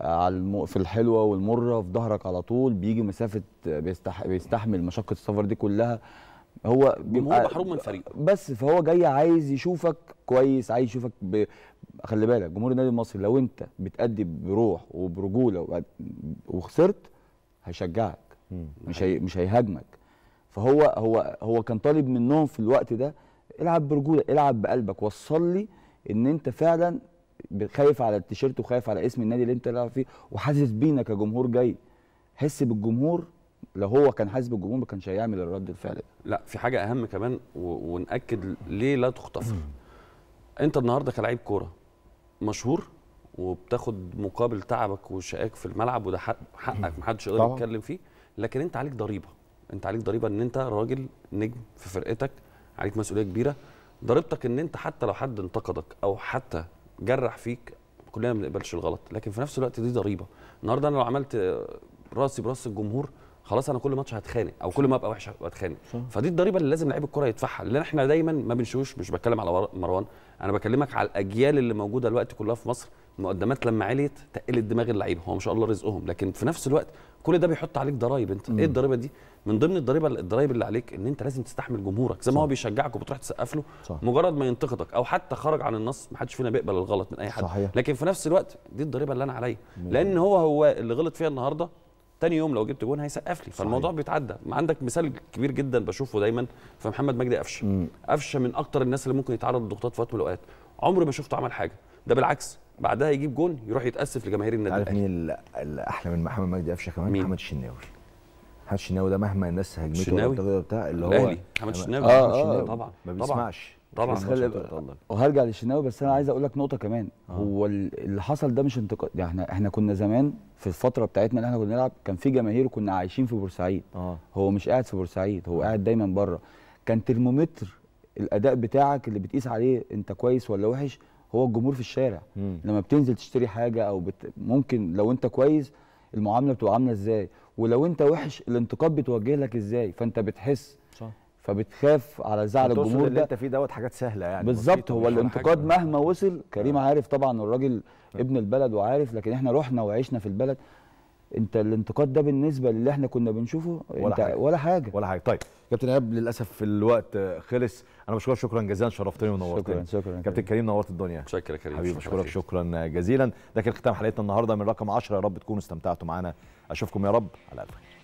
على في الحلوه والمره في ظهرك على طول بيجي مسافه آه، بيستح... بيستحمل مشقه السفر دي كلها هو بيبقى محروم من فريقه بس فهو جاي عايز يشوفك كويس عايز يشوفك ب... خلي بالك جمهور النادي المصري لو انت بتأدي بروح وبرجوله وخسرت هيشجعك مش هي... مش هيهاجمك فهو هو هو كان طالب منهم في الوقت ده العب برجوله العب بقلبك وصل لي ان انت فعلا خايف على التيشيرت وخايف على اسم النادي اللي انت لاعب فيه وحاسس بينا كجمهور جاي حس بالجمهور لو هو كان حاسس بالجمهور ما كانش هيعمل الرد الفعل ده لا في حاجه اهم كمان وناكد ليه لا تغتفر انت النهارده كلاعب كوره مشهور وبتاخد مقابل تعبك وشقاك في الملعب وده حقك محدش يقدر يتكلم فيه لكن انت عليك ضريبه انت عليك ضريبه ان انت راجل نجم في فرقتك عليك مسؤوليه كبيره ضريبتك ان انت حتى لو حد انتقدك او حتى جرح فيك كلنا ما بنقبلش الغلط لكن في نفس الوقت دي ضريبه النهارده انا لو عملت راسي براس الجمهور خلاص انا كل ماتش هتخانق او كل ما ابقى وحش هتخانق فدي الضريبه اللي لازم لعيب الكوره يدفعها لان احنا دايما ما بنشوش مش بتكلم على مروان انا بكلمك على الاجيال اللي موجوده دلوقتي كلها في مصر المقدمات لما عليت تقلت دماغ اللعيبه هو ما شاء الله رزقهم لكن في نفس الوقت كل ده بيحط عليك ضرايب انت ايه الضريبه دي من ضمن الضريبه الضرايب اللي عليك ان انت لازم تستحمل جمهورك زي ما صح. هو بيشجعك وبتروح تسقف له صح. مجرد ما ينتقدك او حتى خرج عن النص ما حدش فينا بيقبل الغلط من اي حد صحيح. لكن في نفس الوقت دي الضريبه اللي انا عليا لان هو هو اللي غلط فيها النهارده تاني يوم لو جبت جون هيسقف لي فالموضوع صحيح. بيتعدى عندك مثال كبير جدا بشوفه دايما في محمد مجدي قفشه قفشه من اكتر الناس اللي ممكن يتعرض لضغوطات في وقت من الاوقات عمري ما شفته عمل حاجه ده بالعكس بعدها يجيب جون يروح يتاسف لجماهير النادي الاهلي عارف مين الاحلى من محمد مجدي قفشه كمان محمد الشناوي محمد الشناوي ده مهما الناس هجمته بتاع اللي هو الاهلي محمد الشناوي اه اه طبعا ما بيسمعش طبعا وهرجع للشناوي بس انا عايز اقول لك نقطه كمان آه. هو اللي حصل ده مش انتقاد يعني احنا احنا كنا زمان في الفتره بتاعتنا اللي احنا كنا بنلعب كان في جماهير وكنا عايشين في بورسعيد آه. هو مش قاعد في بورسعيد هو قاعد دايما بره كان ترمومتر الاداء بتاعك اللي بتقيس عليه انت كويس ولا وحش هو الجمهور في الشارع مم. لما بتنزل تشتري حاجه او بت... ممكن لو انت كويس المعامله بتبقى عامله ازاي ولو انت وحش الانتقاد بيتوجه لك ازاي فانت بتحس صح. فبتخاف على زعل الجمهور اللي انت فيه دوت حاجات سهله يعني بالظبط هو الانتقاد حاجة. مهما وصل كريم آه. عارف طبعا الراجل آه. ابن البلد وعارف لكن احنا رحنا وعشنا في البلد انت الانتقاد ده بالنسبه للي احنا كنا بنشوفه ولا انت حاجة. ولا حاجه ولا حاجه طيب كابتن ايهاب للاسف الوقت خلص انا بشكرك شكرا جزيلا شرفتني ونورتني شكرا شكرا كابتن كريم نورت الدنيا شكرا كريم حبيبي بشكرك شكرا جزيلا ده كان ختام حلقتنا النهارده من رقم 10 يا رب تكونوا استمتعتوا معانا اشوفكم يا رب على الف خير